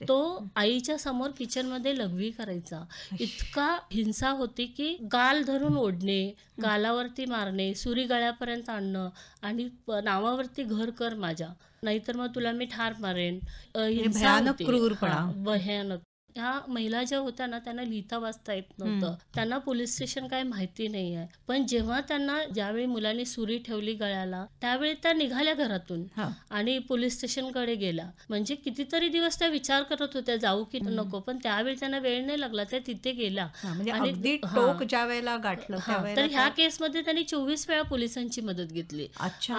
तो आईच्या समोर किचन मध्ये लघवी करायचा इतका हिंसा होती की गाल धरून ओढणे गालावरती मारणे सुरी गळ्यापर्यंत आणणं आणि नावावरती घर कर माझ्या नाहीतर मग तुला मी ठार मारेन भयानक क्रूरपणा भयानक ह्या महिला ज्या होत्या ना त्यांना लिहिता वाचता येत नव्हतं त्यांना पोलीस स्टेशन काय माहिती नाही आहे पण जेव्हा त्यांना ज्यावेळी मुलांनी सुरी ठेवली गळ्याला त्यावेळी त्या निघाल्या घरातून आणि पोलीस स्टेशन कडे गेला म्हणजे कितीतरी दिवस त्या विचार करत होत्या जाऊ की नको पण त्यावेळी त्यांना वेळ नाही लागला त्या तिथे गेला म्हणजे आणि ज्या वेळेला गाठलं तर ह्या केसमध्ये त्यांनी चोवीस वेळा पोलिसांची मदत घेतली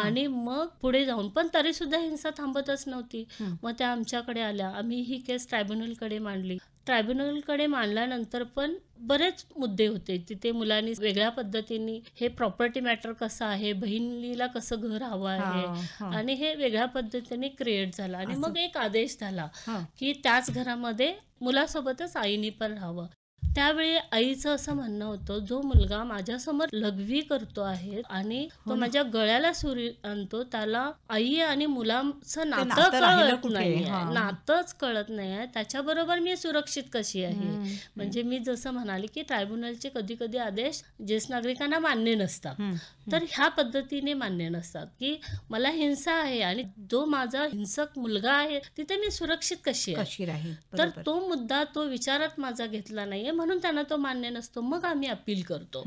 आणि मग पुढे जाऊन पण तरी सुद्धा हिंसा थांबतच नव्हती मग त्या आमच्याकडे आल्या आम्ही ही केस ट्रायब्युनल कडे मांडली ट्रायब्युनलकडे मांडल्यानंतर पण बरेच मुद्दे होते तिथे मुलांनी वेगळ्या पद्धतीने हे प्रॉपर्टी मॅटर कसं आहे बहिणीला कसं घर हवं आहे आणि हे वेगळ्या पद्धतीने क्रिएट झालं आणि मग एक आदेश झाला की त्याच घरामध्ये मुलासोबतच आईनी पण राहावं त्यावेळी आईचं असं म्हणणं होतं जो मुलगा माझ्यासमोर लघवी करतो आहे आणि तो हो माझ्या गळ्याला सुरी आणतो त्याला आई आणि मुलांचं नातं कळत नाही नातंच कळत नाही आहे त्याच्याबरोबर मी सुरक्षित कशी आहे म्हणजे मी जसं म्हणाले की ट्रायब्युनलचे कधी कधी आदेश ज्येष्ठ नागरिकांना मान्य नसतात तर ह्या पद्धतीने मान्य नसतात की मला हिंसा आहे आणि जो माझा हिंसक मुलगा आहे तिथे मी सुरक्षित कशी आहे तर तो मुद्दा तो विचारात माझा घेतला नाहीये म्हणून त्यांना तो मान्य नसतो मग आम्ही अपील करतो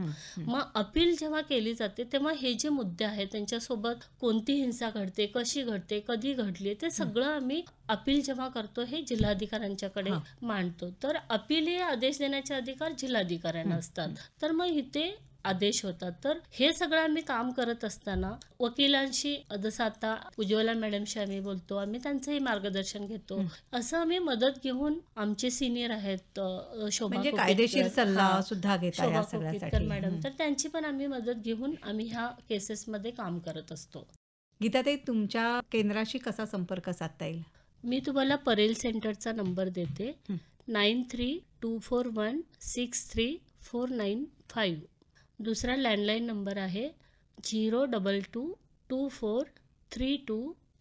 मग अपील जेव्हा केली जाते तेव्हा हे जे मुद्दे आहेत त्यांच्यासोबत कोणती हिंसा घडते कशी घडते कधी घडली ते सगळं आम्ही अपील जेव्हा करतो हे जिल्हाधिकाऱ्यांच्याकडे मांडतो तर अपील हे आदेश देण्याचे अधिकार जिल्हाधिकाऱ्यांना असतात तर मग इथे आदेश होता तर हे सगळं आम्ही काम करत असताना वकिलांशी जसं आता उज्ज्वला मॅडमशी आम्ही बोलतो आम्ही त्यांचंही मार्गदर्शन घेतो असं आम्ही मदत घेऊन आमचे सिनियर आहेत शोभा म्हणजे कायदेशीर सल्ला सुद्धा शोभा मॅडम तर त्यांची पण आम्ही मदत घेऊन आम्ही ह्या केसेसमध्ये काम करत असतो ते तुमच्या केंद्राशी कसा संपर्क साधता येईल मी तुम्हाला परेल सेंटरचा नंबर देते nine three two four one six three four nine five दुसरा लँडलाईन नंबर आहे zero double two two four three two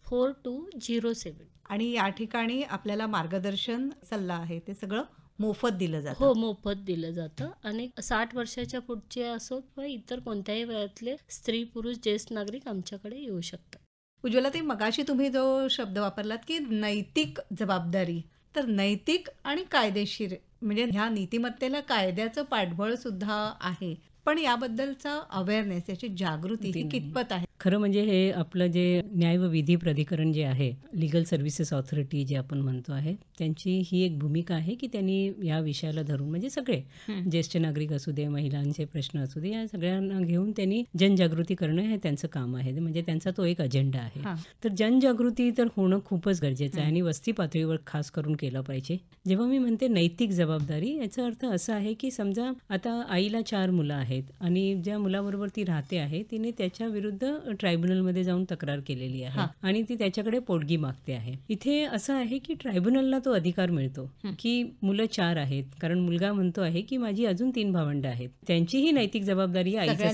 four two zero seven आणि या ठिकाणी आपल्याला मार्गदर्शन सल्ला आहे ते सगळं मोफत दिलं जातं हो मोफत दिलं जातं आणि साठ वर्षाच्या पुढचे असो किंवा इतर कोणत्याही वयातले स्त्री पुरुष ज्येष्ठ नागरिक आमच्याकडे येऊ शकतात उज्ज्वला ते मगाशी तुम्ही जो शब्द वापरलात की नैतिक जबाबदारी तर नैतिक आणि कायदेशीर म्हणजे ह्या नीतिमत्तेला कायद्याचं पाठबळ सुद्धा आहे पण याबद्दलचा अवेअरनेस याची जागृती ही कितपत आहे खरं म्हणजे हे आपलं जे न्याय व विधी प्राधिकरण जे आहे लिगल सर्व्हिसेस ऑथॉरिटी जे आपण म्हणतो आहे त्यांची ही एक भूमिका आहे की त्यांनी या विषयाला धरून म्हणजे सगळे ज्येष्ठ नागरिक असू दे महिलांचे प्रश्न असू दे या सगळ्यांना घेऊन त्यांनी जनजागृती करणं हे त्यांचं काम आहे म्हणजे त्यांचा तो एक अजेंडा आहे तर जनजागृती तर होणं खूपच गरजेचं आहे आणि वस्ती पातळीवर खास करून केलं पाहिजे जेव्हा मी म्हणते नैतिक जबाबदारी याचा अर्थ असा आहे की समजा आता आईला चार मुलं आहेत आणि ज्या मुलाबरोबर ती राहते आहे तिने त्याच्या विरुद्ध ट्रायब्युनल मध्ये जाऊन तक्रार केलेली आहे आणि ती त्याच्याकडे पोटगी मागते आहे इथे असं आहे की ट्रायब्युनलला तो अधिकार मिळतो की मुलं चार आहेत कारण मुलगा म्हणतो आहे की माझी अजून तीन भावंड आहेत त्यांचीही नैतिक जबाबदारी आईच्या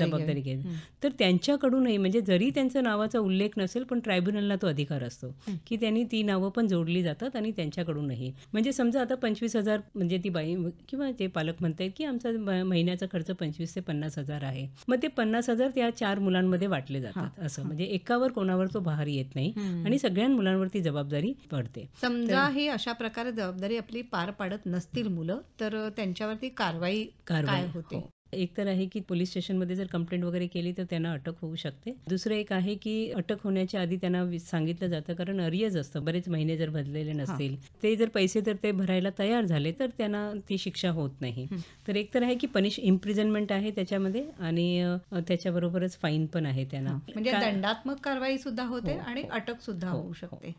जबाबदारी घेत तर त्यांच्याकडूनही म्हणजे जरी त्यांचा नावाचा उल्लेख नसेल पण ट्रायब्युनलला तो अधिकार असतो की त्यांनी ती नावं पण जोडली जातात आणि त्यांच्याकडूनही म्हणजे समजा आता पंचवीस हजार म्हणजे ती बाई किंवा ते पालक म्हणतात की आमचा महिन्याचा खर्च पंचवीस ते पन्नास हजार आहे मग ते पन्नास हजार त्या चार मुलांमध्ये वाटले जातात असं म्हणजे एकावर कोणावर तो भार येत नाही आणि सगळ्या मुलांवरती जबाबदारी पडते समजा हे अशा प्रकारे जबाबदारी आपली पार पाडत नसतील मुलं तर त्यांच्यावरती कारवाई कारवाई होते हो. एक तर आहे की पोलीस स्टेशनमध्ये जर कंप्लेंट वगैरे केली तर त्यांना अटक होऊ शकते दुसरं एक आहे की अटक होण्याच्या आधी त्यांना सांगितलं जातं कारण अरियज असतं बरेच महिने जर भरलेले नसतील ते जर पैसे तर ते भरायला तयार झाले तर त्यांना ती शिक्षा होत नाही तर एक तर आहे की पनिश इम्प्रिझनमेंट आहे त्याच्यामध्ये आणि त्याच्याबरोबरच फाईन पण आहे त्यांना म्हणजे दंडात्मक कारवाई सुद्धा होते हो, आणि हो. अटक सुद्धा हो, होऊ शकते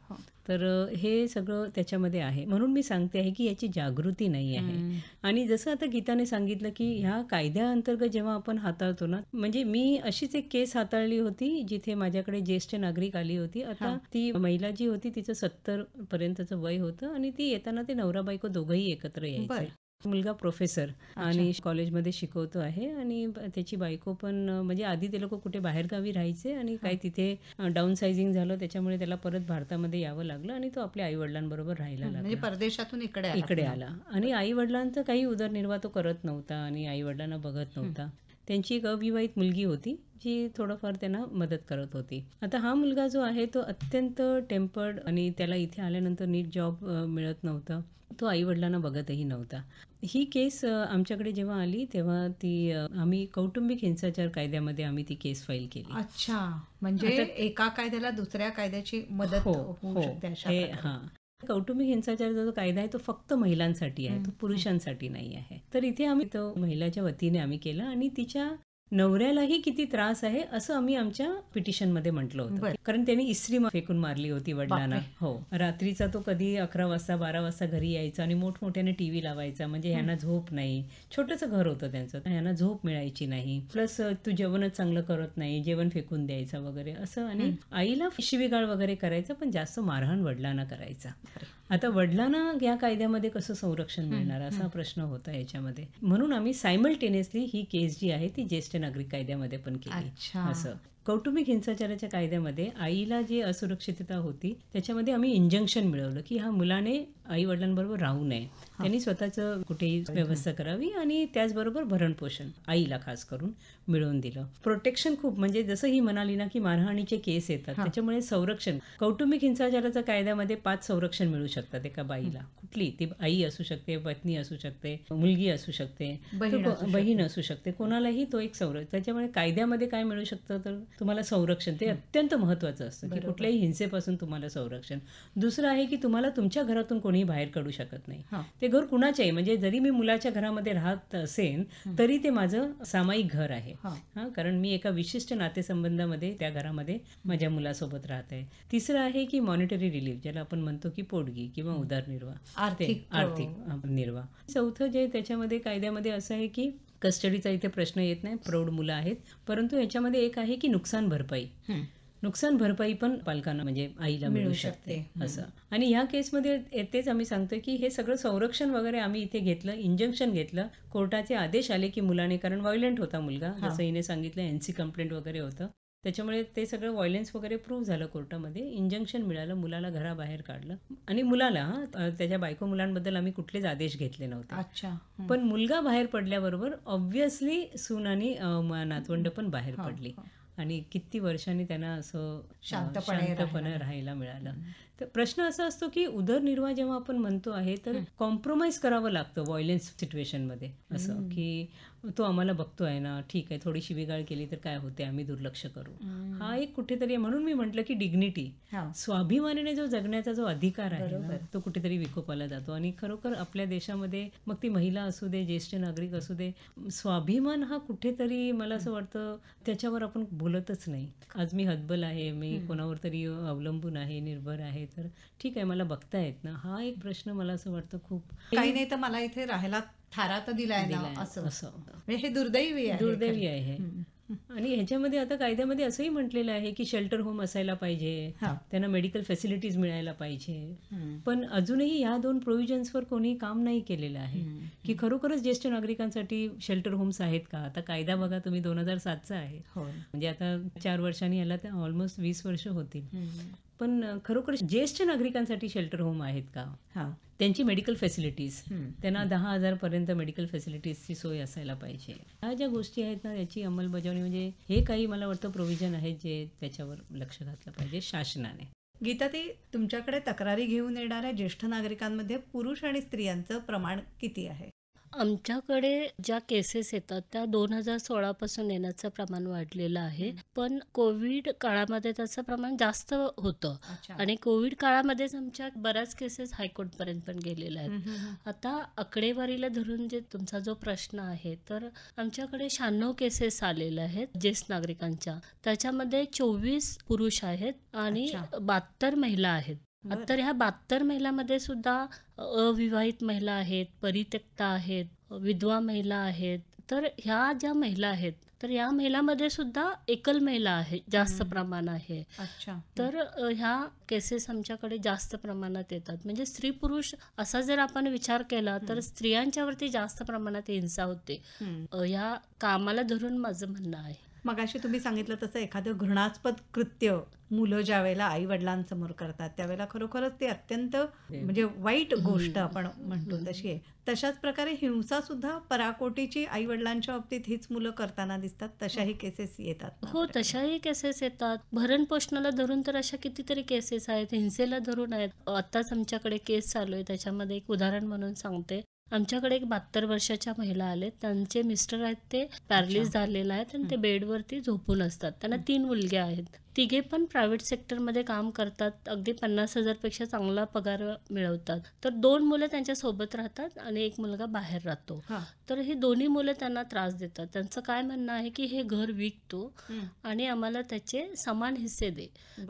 तर हे सगळं त्याच्यामध्ये आहे म्हणून मी सांगते आहे की याची जागृती नाही आहे आणि जसं आता गीताने सांगितलं की ह्या कायद्याअंतर्गत जेव्हा आपण हाताळतो ना म्हणजे मी अशीच एक केस हाताळली होती जिथे माझ्याकडे ज्येष्ठ नागरिक आली होती आता ती महिला जी होती तिचं सत्तर पर्यंतचं वय होतं आणि ती येताना ते नवरा बायको दोघंही एकत्र यायचं मुलगा प्रोफेसर आणि कॉलेजमध्ये शिकवतो आहे आणि त्याची बायको पण म्हणजे आधी ते लोक कुठे बाहेरगावी राहायचे आणि काही तिथे डाऊन सायझिंग झालं त्याच्यामुळे त्याला परत भारतामध्ये यावं लागलं आणि तो आपल्या आई वडिलांबरोबर राहायला म्हणजे लागला परदेशातून इकडे इकडे आला आणि आई वडिलांचा काही उदरनिर्वाह तो करत नव्हता आणि आई वडिलांना बघत नव्हता त्यांची एक अविवाहित मुलगी होती जी थोडंफार त्यांना मदत करत होती आता हा मुलगा जो आहे तो अत्यंत टेम्पर्ड आणि त्याला इथे आल्यानंतर नीट जॉब मिळत नव्हतं तो आई वडिलांना बघतही नव्हता ही केस आमच्याकडे जेव्हा आली तेव्हा ती आम्ही कौटुंबिक हिंसाचार कायद्यामध्ये आम्ही ती केस फाईल केली अच्छा म्हणजे एका कायद्याला दुसऱ्या कायद्याची मदत हो होऊ हो. शकते हा कौटुंबिक हिंसाचार जो कायदा आहे तो फक्त महिलांसाठी आहे तो पुरुषांसाठी नाही आहे तर इथे आम्ही तो महिलाच्या वतीने आम्ही केला आणि तिच्या नवऱ्यालाही किती त्रास आहे असं आम्ही आमच्या मध्ये म्हटलं होतं कारण त्यांनी इस्त्री फेकून मारली होती वडिलांना हो रात्रीचा तो कधी अकरा वाजता बारा वाजता घरी यायचा आणि मोठमोठ्याने टीव्ही लावायचा म्हणजे ह्यांना झोप नाही छोटंसं घर होतं त्यांचं ह्यांना झोप मिळायची नाही प्लस तू जेवणच चांगलं करत नाही जेवण फेकून द्यायचं वगैरे असं आणि आईला शिवीगाळ वगैरे करायचं पण जास्त मारहाण वडिलांना करायचा आता वडिलांना या कायद्यामध्ये कसं संरक्षण मिळणार असा प्रश्न होता याच्यामध्ये म्हणून आम्ही सायमल्टेनियसली ही केस जी आहे ती ज्येष्ठ नागरिक कायद्यामध्ये पण केली असं कौटुंबिक हिंसाचाराच्या कायद्यामध्ये आईला जी असुरक्षितता होती त्याच्यामध्ये आम्ही इंजंक्शन मिळवलं की हा मुलाने आई वडिलांबरोबर राहू नये त्यांनी स्वतःचं कुठेही व्यवस्था करावी आणि त्याचबरोबर भरणपोषण आईला खास करून मिळवून दिलं प्रोटेक्शन खूप म्हणजे जसं ही म्हणाली ना की मारहाणीचे केस येतात त्याच्यामुळे संरक्षण कौटुंबिक हिंसाचाराच्या कायद्यामध्ये पाच संरक्षण मिळू शकतात एका बाईला कुठली ती आई असू शकते पत्नी असू शकते मुलगी असू शकते बहीण असू शकते कोणालाही तो एक संरक्षण त्याच्यामुळे कायद्यामध्ये काय मिळू शकतं तर तुम्हाला संरक्षण ते अत्यंत महत्त्वाचं असतं की कुठल्याही हिंसेपासून तुम्हाला संरक्षण दुसरं आहे की तुम्हाला तुमच्या घरातून कोणीही बाहेर काढू शकत नाही ते घर कुणाच्याही म्हणजे जरी मी मुलाच्या घरामध्ये राहत असेल तरी ते माझं सामायिक घर आहे कारण मी एका विशिष्ट नातेसंबंधामध्ये त्या घरामध्ये माझ्या मुलासोबत राहत आहे तिसरं आहे की मॉनिटरी रिलीफ ज्याला आपण म्हणतो की पोटगी किंवा उदारनिर्वाह आर्थिक आर्थिक निर्वाह चौथं जे त्याच्यामध्ये कायद्यामध्ये असं आहे की कस्टडीचा इथे प्रश्न येत नाही प्रौढ मुलं आहेत परंतु याच्यामध्ये एक आहे की नुकसान भरपाई नुकसान भरपाई पण पालकांना म्हणजे आईला मिळू शकते असं आणि ह्या केसमध्ये तेच आम्ही सांगतोय की हे सगळं संरक्षण वगैरे आम्ही इथे घेतलं इंजेक्शन घेतलं कोर्टाचे आदेश आले की मुलाने कारण व्हायलंट होता मुलगा असं हिने सांगितलं एनसी कंप्लेंट वगैरे होतं त्याच्यामुळे ते सगळं व्हायलेन्स वगैरे प्रूव्ह झालं कोर्टामध्ये इंजंक्शन मिळालं मुलाला घराबाहेर काढलं आणि मुलाला त्याच्या बायको मुलांबद्दल आम्ही कुठलेच आदेश घेतले नव्हते अच्छा पण मुलगा बाहेर पडल्याबरोबर ऑब्व्हियसली सून आणि नातवंड पण बाहेर हो, पडली हो. आणि किती वर्षांनी त्यांना असं शांतपणे राहायला मिळालं तर प्रश्न असा असतो की उदरनिर्वाह जेव्हा आपण म्हणतो आहे तर कॉम्प्रोमाइज करावं लागतं व्हायलेन्स सिच्युएशनमध्ये असं की तो आम्हाला बघतो आहे ना ठीक आहे थोडीशी बिघाड केली तर काय होते आम्ही दुर्लक्ष करू हा एक कुठेतरी म्हणून मी म्हटलं की डिग्निटी स्वाभिमानाने जो जगण्याचा जो अधिकार आहे तो कुठेतरी विकोपाला जातो आणि खरोखर आपल्या देशामध्ये मग ती महिला असू दे ज्येष्ठ नागरिक असू दे स्वाभिमान हा कुठेतरी मला असं वाटतं त्याच्यावर आपण बोलतच नाही आज मी हतबल आहे मी कोणावर तरी अवलंबून आहे निर्भर आहे तर ठीक आहे मला बघता येत ना हा एक प्रश्न मला असं वाटतं खूप काही नाही तर मला इथे राहायला थारा तर दिलाय असं म्हणजे हे दुर्दैवी आहे दुर्दैवी आहे आणि ह्याच्यामध्ये आता कायद्यामध्ये असंही म्हटलेलं आहे की शेल्टर होम असायला पाहिजे त्यांना मेडिकल फॅसिलिटीज मिळायला पाहिजे पण अजूनही या दोन प्रोव्हिजन्सवर कोणी काम नाही केलेलं आहे की खरोखरच ज्येष्ठ नागरिकांसाठी शेल्टर होम्स आहेत का आता कायदा बघा तुम्ही दोन हजार सातचा आहे म्हणजे आता चार वर्षांनी याला ऑलमोस्ट वीस वर्ष होतील पण खरोखर ज्येष्ठ नागरिकांसाठी शेल्टर होम आहेत का त्यांची मेडिकल फॅसिलिटीज त्यांना दहा हजारपर्यंत मेडिकल फॅसिलिटीजची सोय असायला पाहिजे ह्या ज्या गोष्टी आहेत ना याची अंमलबजावणी म्हणजे हे काही मला वाटतं प्रोव्हिजन आहे जे त्याच्यावर लक्ष घातलं पाहिजे शासनाने गीता ते तुमच्याकडे तक्रारी घेऊन येणाऱ्या ज्येष्ठ नागरिकांमध्ये पुरुष आणि स्त्रियांचं प्रमाण किती आहे आमच्याकडे ज्या केसेस येतात त्या दोन हजार पासून येण्याचं प्रमाण वाढलेलं आहे पण कोविड काळामध्ये त्याचं प्रमाण जास्त होतं आणि कोविड काळामध्येच आमच्या बऱ्याच केसेस हायकोर्टपर्यंत पण गेलेल्या आहेत आता आकडेवारीला धरून जे तुमचा जो प्रश्न आहे तर आमच्याकडे शहाण्णव केसेस आलेल्या आहेत ज्येष्ठ नागरिकांच्या त्याच्यामध्ये चोवीस पुरुष आहेत आणि बहात्तर महिला आहेत तर ह्या बहात्तर महिलांमध्ये सुद्धा अविवाहित महिला आहेत परित्यक्ता आहेत विधवा महिला आहेत तर ह्या ज्या महिला आहेत तर या महिलामध्ये सुद्धा एकल महिला आहे जास्त प्रमाण आहे अच्छा तर ह्या केसेस आमच्याकडे जास्त प्रमाणात येतात म्हणजे स्त्री पुरुष असा जर आपण विचार केला तर स्त्रियांच्यावरती जास्त प्रमाणात हिंसा होते ह्या कामाला धरून माझं म्हणणं आहे मगाशी तुम्ही सांगितलं तसं एखादं घृणास्पद कृत्य मुलं ज्या वेळेला आई वडिलांसमोर करतात त्यावेळेला खरोखरच ते अत्यंत म्हणजे वाईट गोष्ट आपण म्हणतो तशी आहे तशाच प्रकारे हिंसा सुद्धा पराकोटीची आई वडिलांच्या बाबतीत हीच मुलं करताना दिसतात तशाही केसेस येतात हो तशाही केसेस येतात भरण पोषणाला धरून तर अशा कितीतरी केसेस आहेत हिंसेला धरून आहेत आताच आमच्याकडे केस चालू आहे त्याच्यामध्ये एक उदाहरण म्हणून सांगते आमच्याकडे एक बहात्तर वर्षाच्या महिला आले त्यांचे मिस्टर आहेत ते पॅरलिस झालेले आहेत आणि ते बेडवरती झोपून असतात त्यांना तीन मुलग्या आहेत तिघे पण प्रायव्हेट सेक्टरमध्ये काम करतात अगदी पन्नास हजारपेक्षा चांगला पगार मिळवतात तर दोन मुलं त्यांच्या सोबत राहतात आणि एक मुलगा बाहेर राहतो तर हे दोन्ही मुलं त्यांना त्रास देतात त्यांचं काय म्हणणं आहे की हे घर विकतो आणि आम्हाला त्याचे समान हिस्से दे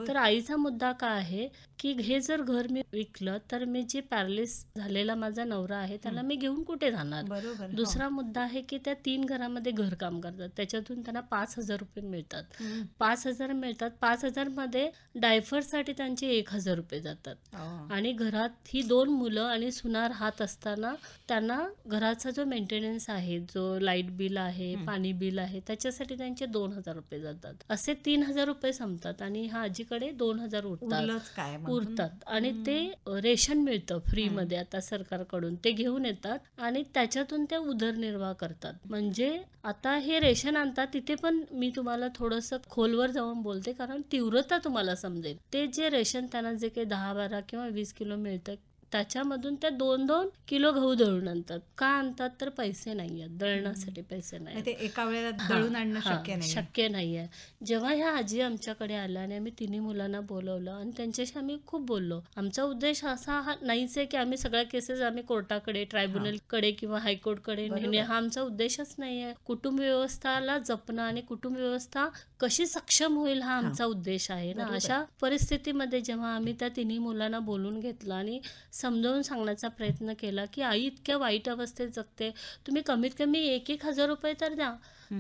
तर आईचा मुद्दा काय आहे की हे जर घर मी विकलं तर मी जे पॅरलिस झालेला माझा नवरा आहे त्याला मी घेऊन कुठे जाणार दुसरा मुद्दा आहे की त्या तीन घरामध्ये घर काम करतात त्याच्यातून त्यांना पाच हजार रुपये मिळतात पाच हजार मिळतात पाच हजारमध्ये डायफरसाठी त्यांचे एक हजार रुपये जातात आणि घरात ही दोन मुलं आणि सुनार हात असताना त्यांना घराचा जो मेंटेनन्स आहे जो लाईट बिल आहे पाणी बिल आहे त्याच्यासाठी त्यांचे दोन हजार रुपये जातात असे तीन हजार रुपये संपतात आणि हा आजीकडे दोन हजार उरतात उरतात आणि ते रेशन मिळतं फ्रीमध्ये आता सरकारकडून ते घेऊन येतात आणि त्याच्यातून ते उदरनिर्वाह करतात म्हणजे आता हे रेशन आणतात तिथे पण मी तुम्हाला थोडस खोलवर जाऊन बोलते कारण तीव्रता तुम्हाला समजेल ते जे रेशन त्यांना जे काही दहा बारा किंवा वीस किलो मिळतं त्याच्यामधून त्या दोन दोन किलो गहू दळून आणतात का आणतात तर पैसे नाही आहेत दळण्यासाठी पैसे नाही एका वेळेला दळून आणणं शक्य नाही आहे जेव्हा ह्या आजी आमच्याकडे आल्या आणि आम्ही तिन्ही मुलांना बोलवलं आणि त्यांच्याशी आम्ही खूप बोललो आमचा उद्देश असा नाहीच आहे की आम्ही सगळ्या केसेस आम्ही कोर्टाकडे कडे किंवा हायकोर्टकडे नेणे हा आमचा उद्देशच नाही कुटुंब व्यवस्थाला जपणं आणि कुटुंब व्यवस्था कशी सक्षम होईल हा आमचा उद्देश आहे ना अशा परिस्थितीमध्ये जेव्हा आम्ही त्या तिन्ही मुलांना बोलून घेतलं आणि समजावून सांगण्याचा प्रयत्न केला की आई इतक्या वाईट अवस्थेत जगते तुम्ही कमीत कमी एक एक हजार रुपये तर द्या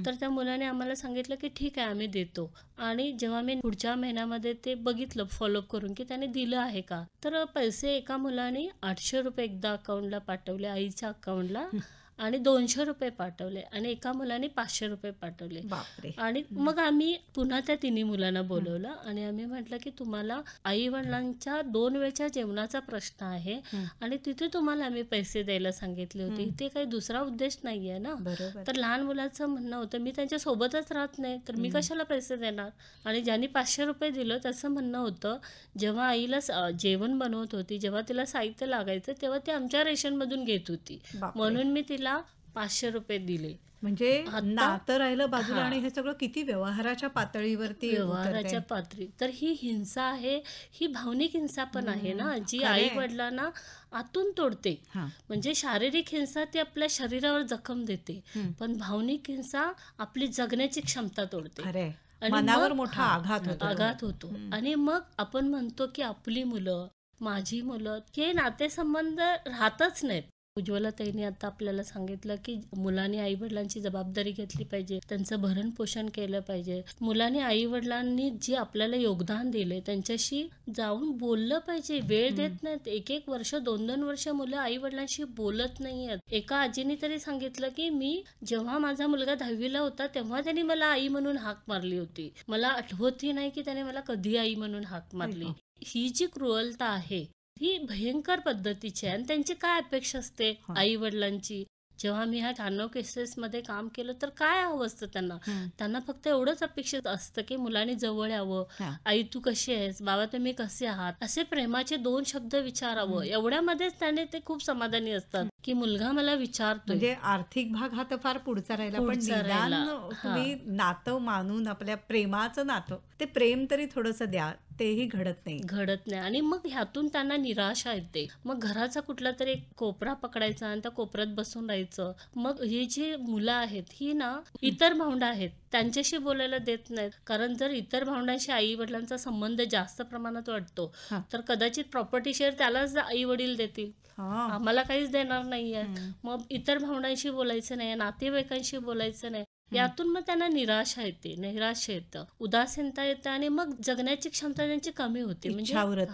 तर त्या मुलाने आम्हाला सांगितलं की ठीक आहे आम्ही देतो आणि जेव्हा मी पुढच्या महिन्यामध्ये ते बघितलं फॉलोअप करून की त्याने दिलं आहे का तर पैसे एका मुलाने आठशे रुपये एकदा अकाउंटला पाठवले आईच्या अकाउंटला आणि दोनशे रुपये पाठवले आणि एका मुलाने पाचशे रुपये पाठवले आणि मग आम्ही पुन्हा त्या तिन्ही मुलांना बोलवलं आणि आम्ही म्हटलं की तुम्हाला आई वडिलांच्या दोन वेळच्या जेवणाचा प्रश्न आहे आणि तिथे तुम्हाला आम्ही पैसे द्यायला सांगितले होते इथे काही दुसरा उद्देश नाहीये ना तर लहान मुलाचं म्हणणं होतं मी त्यांच्या सोबतच राहत नाही तर मी कशाला पैसे देणार आणि ज्यांनी पाचशे रुपये दिलं त्याचं म्हणणं होतं जेव्हा आईला जेवण बनवत होती जेव्हा तिला साहित्य लागायचं तेव्हा ती आमच्या रेशनमधून घेत होती म्हणून मी तिला तिला पाचशे रुपये दिले म्हणजे नातं राहिलं बाजूला आणि हे सगळं किती व्यवहाराच्या पातळीवरती व्यवहाराच्या पातळी तर ही हिंसा आहे ही भावनिक हिंसा पण आहे ना जी आई वडिलांना आतून तोडते म्हणजे शारीरिक हिंसा ती आपल्या शरीरावर जखम देते पण भावनिक हिंसा आपली जगण्याची क्षमता तोडते मनावर मोठा आघात होतो आघात होतो आणि मग आपण म्हणतो की आपली मुलं माझी मुलं हे नातेसंबंध राहतच नाहीत उज्ज्वलाताईने आता आपल्याला सांगितलं की मुलांनी वडिलांची जबाबदारी घेतली पाहिजे त्यांचं भरण पोषण केलं पाहिजे मुलांनी वडिलांनी जे आपल्याला योगदान दिले त्यांच्याशी जाऊन बोललं पाहिजे वेळ देत नाहीत एक एक वर्ष दोन दोन वर्ष मुलं आईवडिलांशी बोलत नाही आहेत एका आजीने तरी सांगितलं की मी जेव्हा माझा मुलगा दहावीला होता तेव्हा त्यांनी मला आई म्हणून हाक मारली होती मला आठवतही नाही की त्याने मला कधी आई म्हणून हाक मारली ही जी क्रुअलता आहे ही भयंकर पद्धतीची आहे आणि त्यांची काय अपेक्षा असते आई वडिलांची जेव्हा मी ह्या ठाणव केसेस मध्ये काम केलं तर काय हवं असतं त्यांना त्यांना फक्त एवढंच अपेक्षित असतं की मुलांनी जवळ यावं आई तू कशी आहेस बाबा तुम्ही कसे आहात असे प्रेमाचे दोन शब्द विचारावं एवढ्यामध्येच त्याने ते खूप समाधानी असतात की मुलगा मला विचारतो म्हणजे आर्थिक भाग हा तर फार पुढचा राहिला पण तुम्ही नातं मानून आपल्या प्रेमाचं नातं ते प्रेम तरी थोडस द्या तेही घडत नाही घडत नाही आणि मग ह्यातून त्यांना निराशा येते मग घराचा कुठला तरी एक कोपरा पकडायचा आणि त्या कोपऱ्यात बसून राहायचं मग ही जी मुलं आहेत ही ना इतर भावंड आहेत त्यांच्याशी बोलायला देत नाहीत कारण जर इतर भावंडांशी आई वडिलांचा संबंध जास्त प्रमाणात वाटतो तर कदाचित प्रॉपर्टी शेअर त्यालाच आई वडील देतील आम्हाला काहीच देणार नाहीये मग इतर भावंडांशी बोलायचं नाही नातेवाईकांशी बोलायचं नाही यातून मग त्यांना निराशा येते नैराश्य येतं उदासीनता येतं आणि मग जगण्याची क्षमता त्यांची कमी होते म्हणजे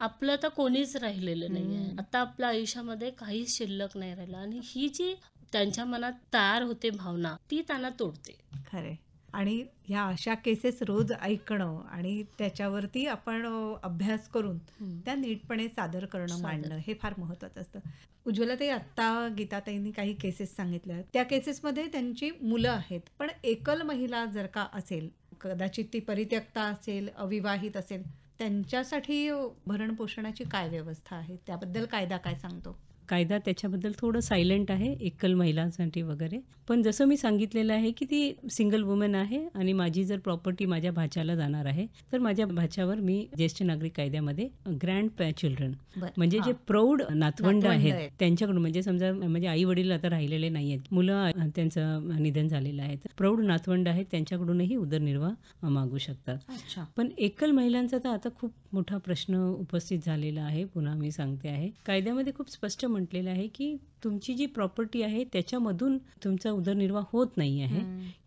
आपलं तर कोणीच राहिलेलं नाहीये आता आपल्या आयुष्यामध्ये काहीच शिल्लक नाही राहिलं आणि ही जी त्यांच्या मनात तयार होते भावना ती त्यांना तोडते खरे आणि ह्या अशा केसेस रोज ऐकणं आणि त्याच्यावरती आपण अभ्यास करून त्या नीटपणे सादर करणं मांडणं हे फार महत्त्वाचं असतं उज्ज्वला ते आत्ता गीताताईंनी काही केसेस सांगितल्या त्या केसेसमध्ये त्यांची मुलं आहेत पण एकल महिला जर का असेल कदाचित ती परित्यक्ता असेल अविवाहित असेल त्यांच्यासाठी भरणपोषणाची काय व्यवस्था आहे त्याबद्दल कायदा काय सांगतो कायदा त्याच्याबद्दल थोडं सायलेंट आहे एकल महिलांसाठी वगैरे पण जसं मी सांगितलेलं आहे की ती सिंगल वुमेन आहे आणि माझी जर प्रॉपर्टी माझ्या भाच्याला जाणार आहे तर माझ्या भाच्यावर मी ज्येष्ठ नागरिक कायद्यामध्ये ग्रँड चिल्ड्रन म्हणजे जे प्रौढ नातवंड आहेत त्यांच्याकडून म्हणजे समजा म्हणजे आई वडील आता राहिलेले नाही आहेत मुलं त्यांचं निधन झालेलं आहे प्रौढ नातवंड आहेत त्यांच्याकडूनही उदरनिर्वाह मागू शकतात पण एकल महिलांचा तर आता खूप मोठा प्रश्न उपस्थित झालेला आहे पुन्हा मी सांगते आहे कायद्यामध्ये खूप स्पष्ट म्हटलेलं आहे की तुमची जी प्रॉपर्टी आहे त्याच्यामधून तुमचा उदरनिर्वाह होत नाही आहे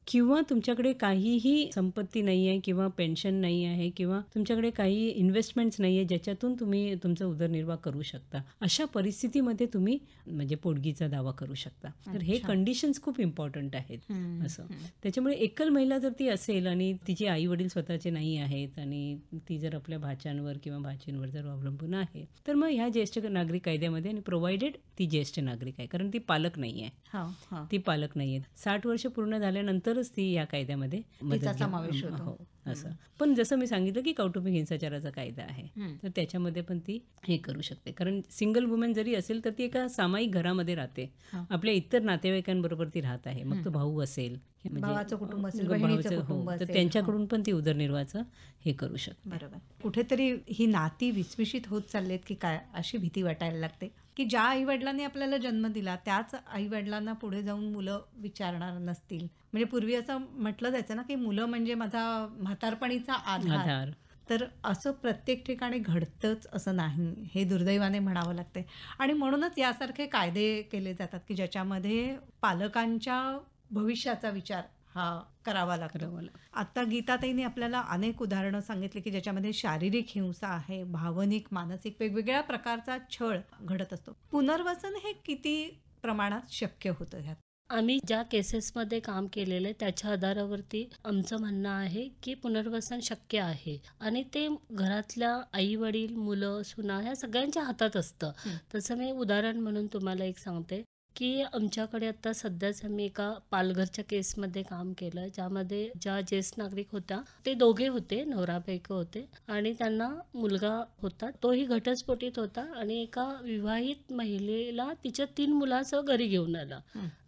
किंवा तुमच्याकडे काहीही संपत्ती नाही आहे किंवा पेन्शन नाही आहे किंवा तुमच्याकडे काही इन्व्हेस्टमेंट नाही आहे ज्याच्यातून तुम्ही तुमचा उदरनिर्वाह करू शकता अशा परिस्थितीमध्ये तुम्ही म्हणजे पोटगीचा दावा करू शकता तर हे कंडिशन्स खूप इम्पॉर्टंट आहेत असं त्याच्यामुळे एकल महिला जर ती असेल आणि तिचे आई वडील स्वतःचे नाही आहेत आणि ती जर आपल्या भाच्यांवर किंवा भाचींवर जर अवलंबून आहे तर मग ह्या ज्येष्ठ नागरिक कायद्यामध्ये आणि प्रोव्हाइडेड ती ज्येष्ठ नागरिक आहे कारण ती पालक नाही आहे हो, हो. ती पालक नाही आहे साठ वर्ष पूर्ण झाल्यानंतर तरच ती या कायद्यामध्ये समावेश होतो हो, असं पण जसं मी सांगितलं की कौटुंबिक हिंसाचाराचा कायदा आहे तर त्याच्यामध्ये पण ती हे करू शकते कारण सिंगल वुमेन जरी असेल तर ती एका सामायिक घरामध्ये राहते आपल्या इतर नातेवाईकांबरोबर ती राहत आहे मग तो भाऊ असेल म्हणजे कुटुंब असेल हो, तर त्यांच्याकडून पण ती उदरनिर्वाहाचं हे करू शकते बरोबर कुठेतरी ही नाती विस्मिशित होत चाललेत की काय अशी भीती वाटायला लागते की ज्या आईवडिलांनी आपल्याला जन्म दिला त्याच आईवडिलांना पुढे जाऊन मुलं विचारणार नसतील म्हणजे पूर्वी असं म्हटलं जायचं ना की मुलं म्हणजे माझा म्हातारपणीचा आधार तर असं प्रत्येक ठिकाणी घडतंच असं नाही हे दुर्दैवाने म्हणावं लागतं आणि म्हणूनच यासारखे कायदे केले जातात की ज्याच्यामध्ये पालकांच्या भविष्याचा विचार हा करावा लागतो आता गीताताईने आपल्याला अनेक उदाहरणं सांगितली की ज्याच्यामध्ये शारीरिक हिंसा आहे भावनिक मानसिक वेगवेगळ्या प्रकारचा छळ घडत असतो पुनर्वसन हे किती प्रमाणात शक्य होतं ह्यात आम्ही ज्या केसेसमध्ये काम केलेलं आहे त्याच्या आधारावरती आमचं म्हणणं आहे की पुनर्वसन शक्य आहे आणि ते घरातल्या आई वडील मुलं सुना ह्या सगळ्यांच्या हातात असतं तसं मी उदाहरण म्हणून तुम्हाला एक सांगते की आमच्याकडे आता सध्याच आम्ही एका पालघरच्या केसमध्ये काम केलं ज्यामध्ये ज्या ज्येष्ठ नागरिक होत्या ते दोघे होते नवरा होते आणि त्यांना मुलगा होता तोही घटस्फोटीत होता आणि एका विवाहित महिलेला तिच्या तीन मुलांसह घरी घेऊन आला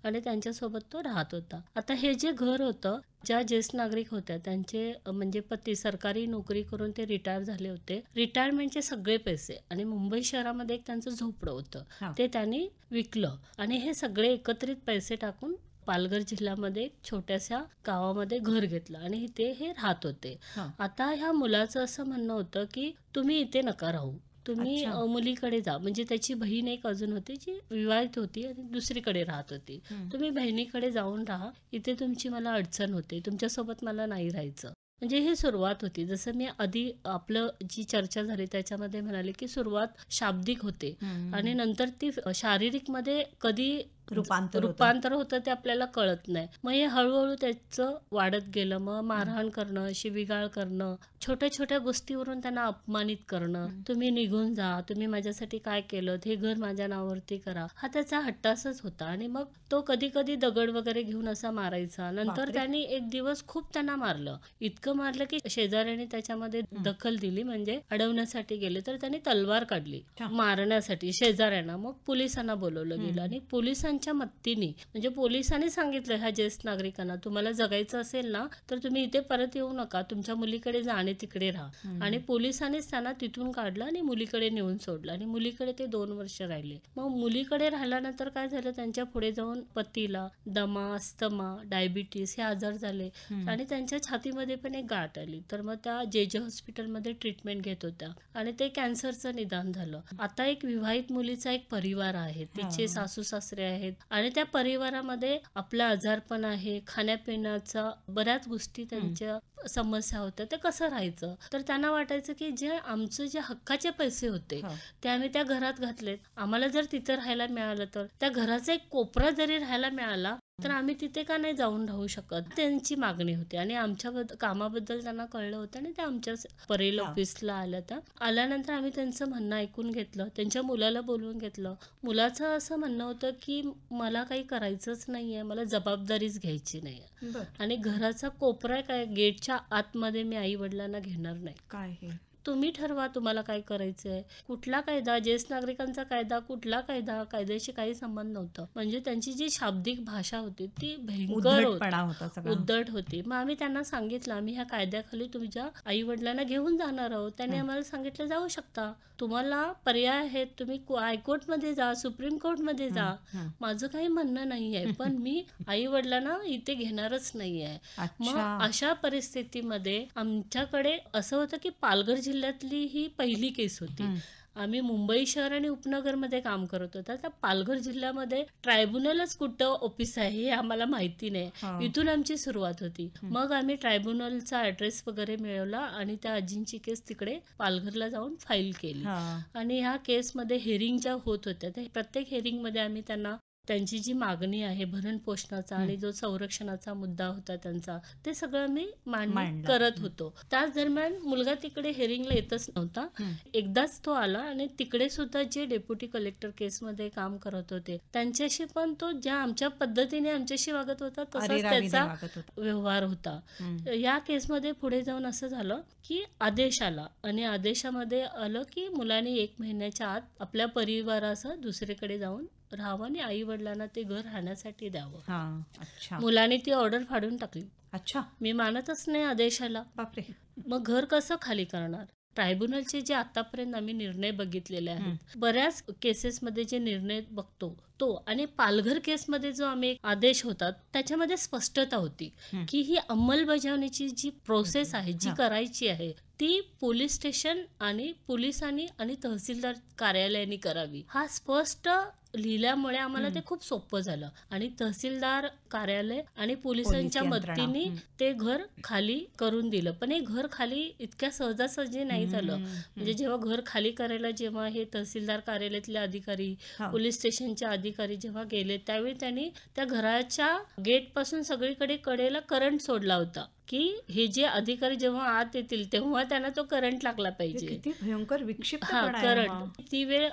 आणि त्यांच्यासोबत तो राहत होता आता हे जे घर होतं ज्या ज्येष्ठ नागरिक होत्या त्यांचे म्हणजे पती सरकारी नोकरी करून ते रिटायर झाले होते रिटायरमेंटचे सगळे पैसे आणि मुंबई शहरामध्ये एक त्यांचं झोपडं होतं ते त्यांनी विकलं आणि हे सगळे एकत्रित पैसे टाकून पालघर जिल्ह्यामध्ये छोट्याशा गावामध्ये घर घेतलं आणि इथे हे राहत होते आता ह्या मुलाचं असं म्हणणं होतं की तुम्ही इथे नका राहू तुम्ही मुलीकडे जा म्हणजे त्याची बहीण एक अजून होती जी विवाहित होती आणि दुसरीकडे राहत होती तुम्ही बहिणीकडे जाऊन राहा इथे तुमची मला अडचण होते तुमच्यासोबत मला नाही राहायचं म्हणजे ही सुरुवात होती जसं मी आधी आपलं जी चर्चा झाली त्याच्यामध्ये म्हणाले की सुरुवात शाब्दिक होते आणि नंतर ती शारीरिक मध्ये कधी रूपांतर रूपांतर होतं ते आपल्याला कळत नाही मग हे हळूहळू त्याचं वाढत गेलं मग मारहाण करणं शिबिगाळ करणं छोट्या छोट्या गोष्टीवरून त्यांना अपमानित करणं तुम्ही निघून जा तुम्ही माझ्यासाठी काय केलं हे घर माझ्या नावावरती करा हा त्याचा हट्टासच होता आणि मग तो कधी कधी दगड वगैरे घेऊन असा मारायचा नंतर त्यांनी एक दिवस खूप त्यांना मारलं इतकं मारलं की शेजाऱ्याने त्याच्यामध्ये दखल दिली म्हणजे अडवण्यासाठी गेले तर त्यांनी तलवार काढली मारण्यासाठी शेजाऱ्यांना मग पोलिसांना बोलवलं गेलं आणि पोलिसांनी मदतीने म्हणजे पोलिसांनी सांगितलं ह्या ज्येष्ठ नागरिकांना तुम्हाला जगायचं असेल ना तर तुम्ही इथे परत येऊ नका तुमच्या मुलीकडे जाणे तिकडे राहा आणि पोलिसांनीच त्यांना तिथून काढलं आणि मुलीकडे नेऊन सोडलं आणि मुलीकडे ते दोन वर्ष राहिले मग मुलीकडे राहिल्यानंतर काय झालं त्यांच्या पुढे जाऊन पतीला दमा अस्तमा डायबिटीस हे आजार झाले आणि त्यांच्या छातीमध्ये पण एक गाठ आली तर मग त्या जे जे हॉस्पिटलमध्ये ट्रीटमेंट घेत होत्या आणि ते कॅन्सरचं निदान झालं आता एक विवाहित मुलीचा एक परिवार आहे तिचे सासू सासरे आहेत आहेत आणि त्या परिवारामध्ये आपला आजारपण आहे खाण्यापिण्याचा बऱ्याच गोष्टी त्यांच्या समस्या होत्या ते कसं राहायचं तर त्यांना वाटायचं की जे आमचे जे हक्काचे पैसे होते ते आम्ही त्या घरात घातलेत आम्हाला जर तिथं राहायला मिळालं तर त्या घराचा एक कोपरा जरी राहायला मिळाला तर आम्ही तिथे का नाही जाऊन राहू शकत त्यांची मागणी होती आणि आमच्या कामाबद्दल त्यांना कळलं होतं आणि ते आमच्या परेल ऑफिसला आल्या त्या आल्यानंतर आम्ही त्यांचं म्हणणं ऐकून घेतलं त्यांच्या मुलाला बोलवून घेतलं मुलाचं असं म्हणणं होतं की मला काही करायचंच नाहीये मला जबाबदारीच घ्यायची नाहीये आणि घराचा कोपरा काय गेटच्या आतमध्ये मी आई वडिलांना घेणार नाही काय तुम्ही ठरवा तुम्हाला काय करायचं आहे कुठला कायदा ज्येष्ठ नागरिकांचा कायदा कुठला कायदा कायद्याशी काही संबंध नव्हतं म्हणजे त्यांची जी शाब्दिक भाषा होती ती भयंकर उद्धट होती मग आम्ही त्यांना सांगितलं आम्ही ह्या कायद्याखाली तुमच्या आई वडिलांना घेऊन जाणार आहोत त्यांनी आम्हाला सांगितलं जाऊ शकता तुम्हाला पर्याय आहेत तुम्ही हायकोर्टमध्ये जा सुप्रीम कोर्टमध्ये जा माझं काही म्हणणं नाही आहे पण मी आई वडिलांना इथे घेणारच नाही आहे मग अशा परिस्थितीमध्ये आमच्याकडे असं होतं की पालघर जिल्ह्यात जिल्ह्यातली ही पहिली केस होती आम्ही मुंबई शहर आणि उपनगरमध्ये काम करत होता तर पालघर जिल्ह्यामध्ये ट्रायब्युनलच कुठं ऑफिस आहे हे आम्हाला माहिती नाही इथून आमची सुरुवात होती मग आम्ही ट्रायब्युनलचा ऍड्रेस वगैरे मिळवला आणि त्या आजींची केस तिकडे पालघरला जाऊन फाईल केली आणि ह्या केसमध्ये हेरिंग ज्या होत होत्या त्या प्रत्येक हेरिंगमध्ये आम्ही त्यांना त्यांची जी मागणी आहे भरण पोषणाचा आणि जो संरक्षणाचा मुद्दा होता त्यांचा ते सगळं मी मांडणी करत होतो त्याच दरम्यान मुलगा तिकडे हेरिंगला येतच नव्हता एकदाच तो आला आणि तिकडे सुद्धा जे डेप्युटी कलेक्टर केसमध्ये काम करत होते त्यांच्याशी पण तो ज्या आमच्या पद्धतीने आमच्याशी वागत होता तसाच त्याचा व्यवहार होता या केसमध्ये पुढे जाऊन असं झालं की आदेश आला आणि आदेशामध्ये आलं की मुलाने एक महिन्याच्या आत आपल्या परिवारासह दुसरीकडे जाऊन रावाने आई वडिलांना ते घर राहण्यासाठी द्यावं मुलाने ती ऑर्डर फाडून टाकली अच्छा मी मानतच नाही आदेशाला बापरे मग घर कसं खाली करणार ट्रायब्युनलचे जे आतापर्यंत आम्ही निर्णय बघितलेले आहेत बऱ्याच केसेसमध्ये जे निर्णय बघतो तो आणि पालघर केसमध्ये जो आम्ही आदेश होता त्याच्यामध्ये स्पष्टता होती की ही अंमलबजावणीची जी प्रोसेस आहे जी करायची आहे ती पोलीस स्टेशन आणि पोलिसांनी आणि तहसीलदार कार्यालयाने करावी हा स्पष्ट लिहिल्यामुळे आम्हाला ते खूप सोपं झालं आणि तहसीलदार कार्यालय आणि पोलिसांच्या मदतीने ते घर खाली करून दिलं पण हे घर खाली इतक्या सहजासहजी नाही झालं म्हणजे जेव्हा घर खाली करायला जेव्हा हे तहसीलदार कार्यालयातले अधिकारी पोलीस स्टेशनचे अधिकारी जेव्हा गेले त्यावेळी त्यांनी त्या घराच्या गेट पासून सगळीकडे कडेला करंट सोडला होता की हे जे अधिकारी जेव्हा आत येतील तेव्हा त्यांना तो करंट लागला पाहिजे भयंकर विक्षिप्त करंट ती वेळ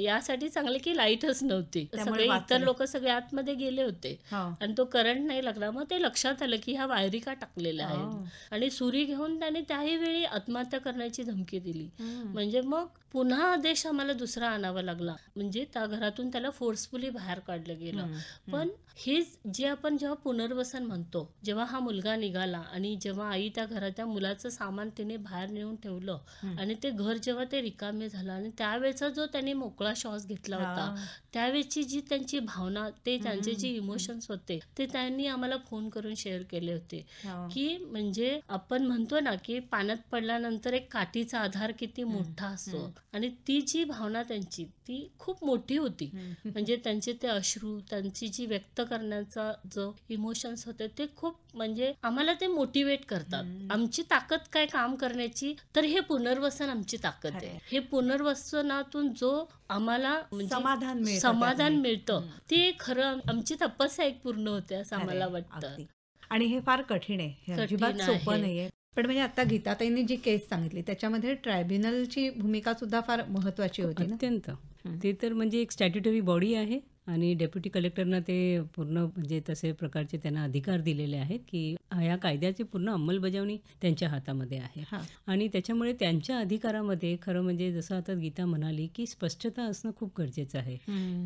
यासाठी चांगले की लाईटच नव्हती सगळे इतर लोक सगळे आतमध्ये गेले होते आणि तो करंट नाही लागला मग ते लक्षात आलं की ह्या वायरी का टाकलेल्या आहेत आणि सुरी घेऊन त्याने त्याही वेळी आत्महत्या करण्याची धमकी दिली म्हणजे मग पुन्हा आदेश आम्हाला दुसरा आणावा लागला म्हणजे त्या घरातून त्याला फोर्सफुली बाहेर काढलं गेलं पण हे जे आपण जेव्हा पुनर्वसन म्हणतो जेव्हा हा मुलगा निघाला आणि जेव्हा आई त्या घरात त्या मुलाचं सामान तिने बाहेर नेऊन ठेवलं आणि ते घर जेव्हा ते रिकामे झालं आणि त्यावेळेचा जो त्यांनी मोकळा श्वास घेतला होता त्यावेळेची जी त्यांची भावना ते त्यांचे जे इमोशन्स होते ते त्यांनी आम्हाला फोन करून शेअर केले होते की म्हणजे आपण म्हणतो ना की पाण्यात पडल्यानंतर एक काठीचा आधार किती मोठा असतो आणि ती जी भावना त्यांची ती खूप मोठी होती म्हणजे त्यांचे ते अश्रू त्यांची जी व्यक्त करण्याचा जो इमोशन्स होते ते खूप म्हणजे आम्हाला ते मोटिवेट करतात आमची ताकद काय काम करण्याची तर हे पुनर्वसन आमची ताकद आहे हे पुनर्वसनातून जो आम्हाला समाधान म्हणजे समाधान मिळतं ते खरं आमची तपस्या एक पूर्ण होते असं आम्हाला वाटतं आणि हे फार कठीण आहे सोपं नाहीये पण म्हणजे आता गीताताईंनी जी केस सांगितली त्याच्यामध्ये ट्रायब्युनलची भूमिका सुद्धा फार महत्वाची होती अत्यंत ते तर म्हणजे एक स्टॅट्युटरी बॉडी आहे आणि डेप्युटी कलेक्टरना ते पूर्ण म्हणजे तसे प्रकारचे त्यांना अधिकार दिलेले आहेत की या कायद्याची पूर्ण अंमलबजावणी त्यांच्या हातामध्ये आहे आणि त्याच्यामुळे त्यांच्या अधिकारामध्ये खरं म्हणजे जसं आता गीता म्हणाली की स्पष्टता असणं खूप गरजेचं आहे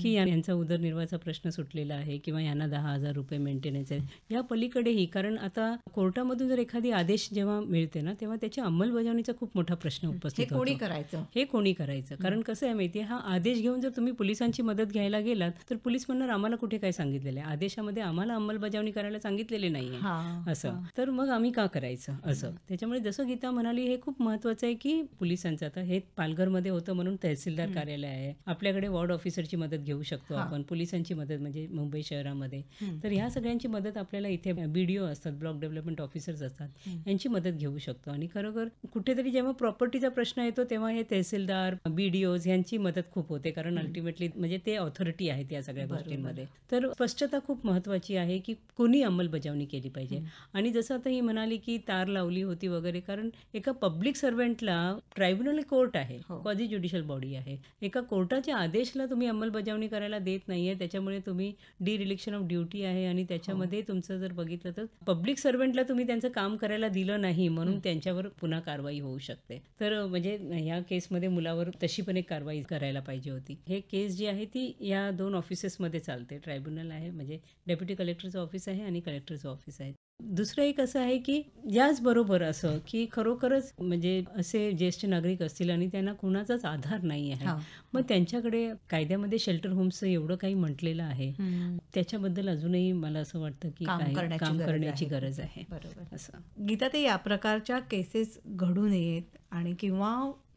की यांचा उदरनिर्वाहाचा प्रश्न सुटलेला आहे किंवा यांना दहा हजार रुपये मेंटेनन्स आहे या पलीकडेही कारण आता कोर्टामधून जर एखादी आदेश जेव्हा मिळते ना तेव्हा त्याच्या अंमलबजावणीचा खूप मोठा प्रश्न उपस्थित कोणी करायचं हे कोणी करायचं कारण कसं आहे माहिती हा आदेश घेऊन जर तुम्ही पोलिसांची मदत घ्यायला गेलात तर पोलीस म्हणणार आम्हाला कुठे काय सांगितलेलं आहे आदेशामध्ये आम्हाला अंमलबजावणी करायला सांगितलेले नाहीये असं तर मग आम्ही का करायचं असं त्याच्यामुळे जसं गीता म्हणाली हे खूप महत्वाचं आहे की पोलिसांचं आता हे पालघरमध्ये होतं म्हणून तहसीलदार कार्यालय आहे आपल्याकडे वॉर्ड ऑफिसरची मदत घेऊ शकतो आपण पोलिसांची मदत म्हणजे मुंबई शहरामध्ये तर ह्या सगळ्यांची मदत आपल्याला इथे बीडीओ असतात ब्लॉक डेव्हलपमेंट ऑफिसर्स असतात यांची मदत घेऊ शकतो आणि खरोखर कुठेतरी जेव्हा प्रॉपर्टीचा प्रश्न येतो तेव्हा हे तहसीलदार बीडीओ यांची मदत खूप होते कारण अल्टिमेटली म्हणजे ते ऑथॉरिटी आहेत या सगळ्या गोष्टींमध्ये तर स्पष्टता खूप महत्वाची आहे की कोणी अंमलबजावणी केली पाहिजे आणि जसं आता ही म्हणाली की तार लावली होती वगैरे कारण एका पब्लिक सर्वंटला ट्रायब्युनल कोर्ट आहे हो. क्वाझी ज्युडिशियल बॉडी आहे एका कोर्टाच्या आदेशला तुम्ही अंमलबजावणी करायला देत नाहीये त्याच्यामुळे तुम्ही डी रिलेक्शन ऑफ ड्युटी आहे आणि त्याच्यामध्ये हो. तुमचं जर बघितलं तर पब्लिक सर्वंटला तुम्ही त्यांचं काम करायला दिलं नाही म्हणून त्यांच्यावर पुन्हा कारवाई होऊ शकते तर म्हणजे ह्या केसमध्ये मुलावर तशी पण एक कारवाई करायला पाहिजे होती हे केस जी आहे ती या दोन ऑफिस ऑफिसेसमध्ये चालते ट्रायब्युनल आहे म्हणजे डेप्युटी कलेक्टरचं ऑफिस आहे आणि कलेक्टरचं ऑफिस आहे दुसरं एक असं आहे की बरोबर असं की खरोखरच म्हणजे असे ज्येष्ठ नागरिक असतील आणि त्यांना कुणाचाच आधार नाही आहे मग त्यांच्याकडे कायद्यामध्ये शेल्टर होम्सचं एवढं काही म्हटलेलं आहे त्याच्याबद्दल अजूनही मला असं वाटतं की काम करण्याची गरज आहे बरोबर असं गीता ते या प्रकारच्या केसेस घडू नयेत आणि किंवा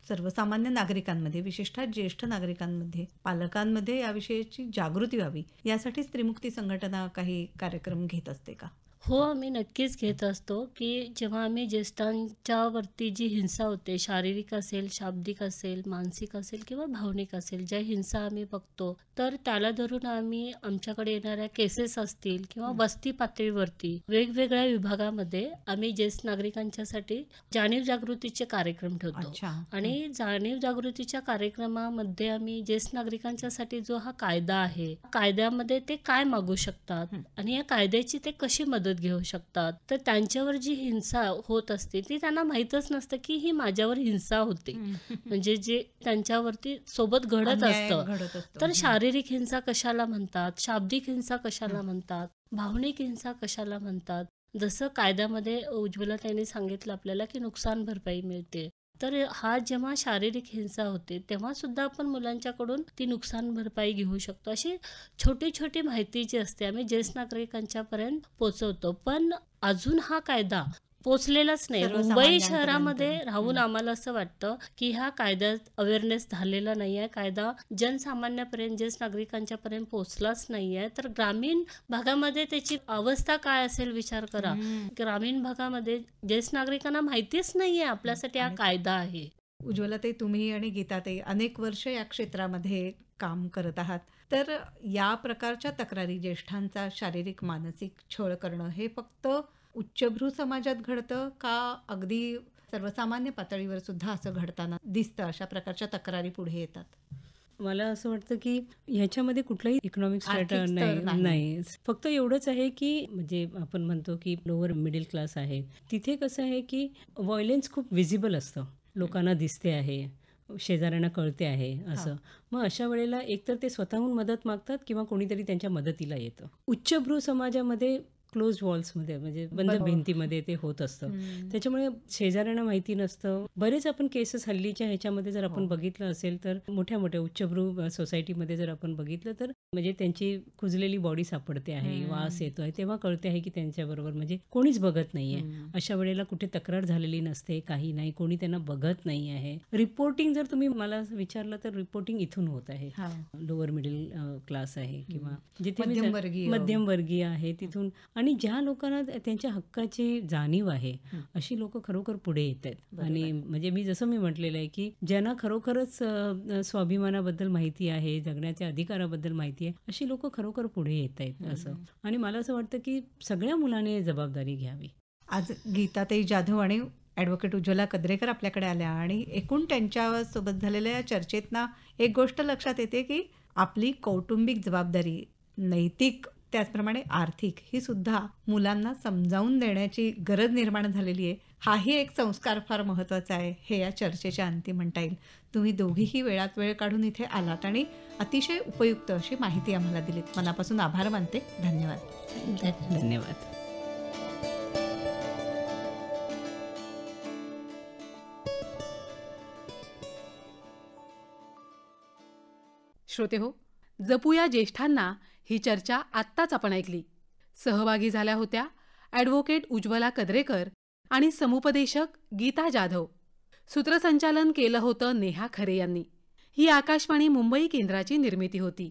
सर्वसामान्य नागरिकांमध्ये विशेषतः ज्येष्ठ नागरिकांमध्ये पालकांमध्ये याविषयीची जागृती व्हावी यासाठी स्त्रीमुक्ती संघटना काही कार्यक्रम घेत असते का हो आम्ही नक्कीच घेत असतो की जेव्हा आम्ही ज्येष्ठांच्यावरती जी हिंसा होते शारीरिक असेल शाब्दिक असेल मानसिक असेल किंवा भावनिक असेल ज्या हिंसा आम्ही बघतो तर त्याला धरून आम्ही आमच्याकडे येणाऱ्या केसेस असतील किंवा वस्ती पातळीवरती वेगवेगळ्या विभागामध्ये आम्ही ज्येष्ठ नागरिकांच्यासाठी जाणीव जागृतीचे कार्यक्रम ठेवतो आणि जाणीव जागृतीच्या कार्यक्रमामध्ये आम्ही ज्येष्ठ नागरिकांच्यासाठी जो हा कायदा आहे कायद्यामध्ये ते काय मागू शकतात आणि या कायद्याची ते कशी मदत घेऊ शकतात तर त्यांच्यावर जी हिंसा होत असते ती त्यांना माहीतच नसतं की ही माझ्यावर हिंसा होते म्हणजे जे त्यांच्यावरती सोबत घडत असतं तर शारीरिक हिंसा कशाला म्हणतात शाब्दिक हिंसा कशाला म्हणतात भावनिक हिंसा कशाला म्हणतात जसं कायद्यामध्ये उज्ज्वला त्यांनी सांगितलं आपल्याला की नुकसान भरपाई मिळते तर हा जेव्हा शारीरिक हिंसा होते तेव्हा सुद्धा आपण मुलांच्याकडून ती नुकसान भरपाई घेऊ शकतो अशी छोटी छोटी माहिती जी असते आम्ही ज्येष्ठ नागरिकांच्यापर्यंत पोचवतो पण अजून हा कायदा पोचलेलाच नाही मुंबई शहरामध्ये राहून आम्हाला असं वाटतं की ह्या कायद्यात अवेअरनेस झालेला नाही आहे कायदा जनसामान्यापर्यंत ज्येष्ठ नागरिकांच्या पर्यंत पोहोचलाच नाही आहे तर ग्रामीण भागामध्ये त्याची अवस्था काय असेल विचार करा ग्रामीण भागामध्ये ज्येष्ठ नागरिकांना माहितीच नाहीये आपल्यासाठी हा कायदा आहे उज्ज्वला ते तुम्ही आणि गीता ते अनेक वर्ष या क्षेत्रामध्ये काम करत आहात तर या प्रकारच्या तक्रारी ज्येष्ठांचा शारीरिक मानसिक छळ करणं हे फक्त उच्चभ्रू समाजात घडतं का अगदी सर्वसामान्य पातळीवर सुद्धा असं घडताना दिसतं अशा प्रकारच्या तक्रारी पुढे येतात मला असं वाटतं की ह्याच्यामध्ये कुठलाही इकॉनॉमिक स्टॅटर्न नाही फक्त एवढंच आहे की म्हणजे आपण म्हणतो की लोअर मिडल क्लास आहे तिथे कसं आहे की व्हॉयलेन्स खूप विजिबल असतं लोकांना दिसते आहे शेजाऱ्यांना कळते आहे असं मग अशा वेळेला एकतर ते स्वतःहून मदत मागतात किंवा कोणीतरी त्यांच्या मदतीला येतं उच्चभ्रू समाजामध्ये क्लोज वॉल्समध्ये म्हणजे बंद भिंतीमध्ये ते होत असतं त्याच्यामुळे शेजाऱ्यांना माहिती नसतं बरेच आपण केसेस हल्लीच्या ह्याच्यामध्ये जर आपण हो. बघितलं असेल तर मोठ्या मोठ्या उच्चभ्रू सोसायटीमध्ये जर आपण बघितलं तर म्हणजे त्यांची कुजलेली बॉडी सापडते आहे वास येतो आहे तेव्हा कळते आहे की त्यांच्याबरोबर म्हणजे कोणीच बघत नाहीये अशा वेळेला कुठे तक्रार झालेली नसते काही नाही कोणी त्यांना बघत नाही आहे रिपोर्टिंग जर तुम्ही मला विचारलं तर रिपोर्टिंग इथून होत आहे लोअर मिडल क्लास आहे किंवा जिथे मध्यमवर्गीय आहे तिथून आणि ज्या लोकांना त्यांच्या हक्काची जाणीव आहे अशी लोक खरोखर पुढे येत आहेत आणि म्हणजे मी जसं मी म्हटलेलं आहे की ज्यांना खरोखरच स्वाभिमानाबद्दल माहिती आहे जगण्याच्या अधिकाराबद्दल माहिती आहे अशी लोक खरोखर पुढे येत आहेत असं आणि मला असं वाटतं की सगळ्या मुलांनी जबाबदारी घ्यावी आज गीताताई जाधव आणि ॲडव्होकेट उज्ज्वला कद्रेकर आपल्याकडे आल्या आणि एकूण त्यांच्यासोबत झालेल्या या चर्चेतना एक गोष्ट लक्षात येते की आपली कौटुंबिक जबाबदारी नैतिक त्याचप्रमाणे आर्थिक ही सुद्धा मुलांना समजावून देण्याची गरज निर्माण झालेली आहे हाही एक संस्कार फार महत्त्वाचा आहे हे या चर्चेच्या अंती म्हणता येईल तुम्ही दोघीही वेळात वेळ काढून इथे आलात आणि अतिशय उपयुक्त अशी माहिती आम्हाला दिलीत मनापासून आभार मानते धन्यवाद धन्यवाद श्रोते हो जपूया ज्येष्ठांना ही चर्चा आत्ताच आपण ऐकली सहभागी झाल्या होत्या ॲडव्होकेट उज्ज्वला कदरेकर आणि समुपदेशक गीता जाधव सूत्रसंचालन केलं होतं नेहा खरे यांनी ही आकाशवाणी मुंबई केंद्राची निर्मिती होती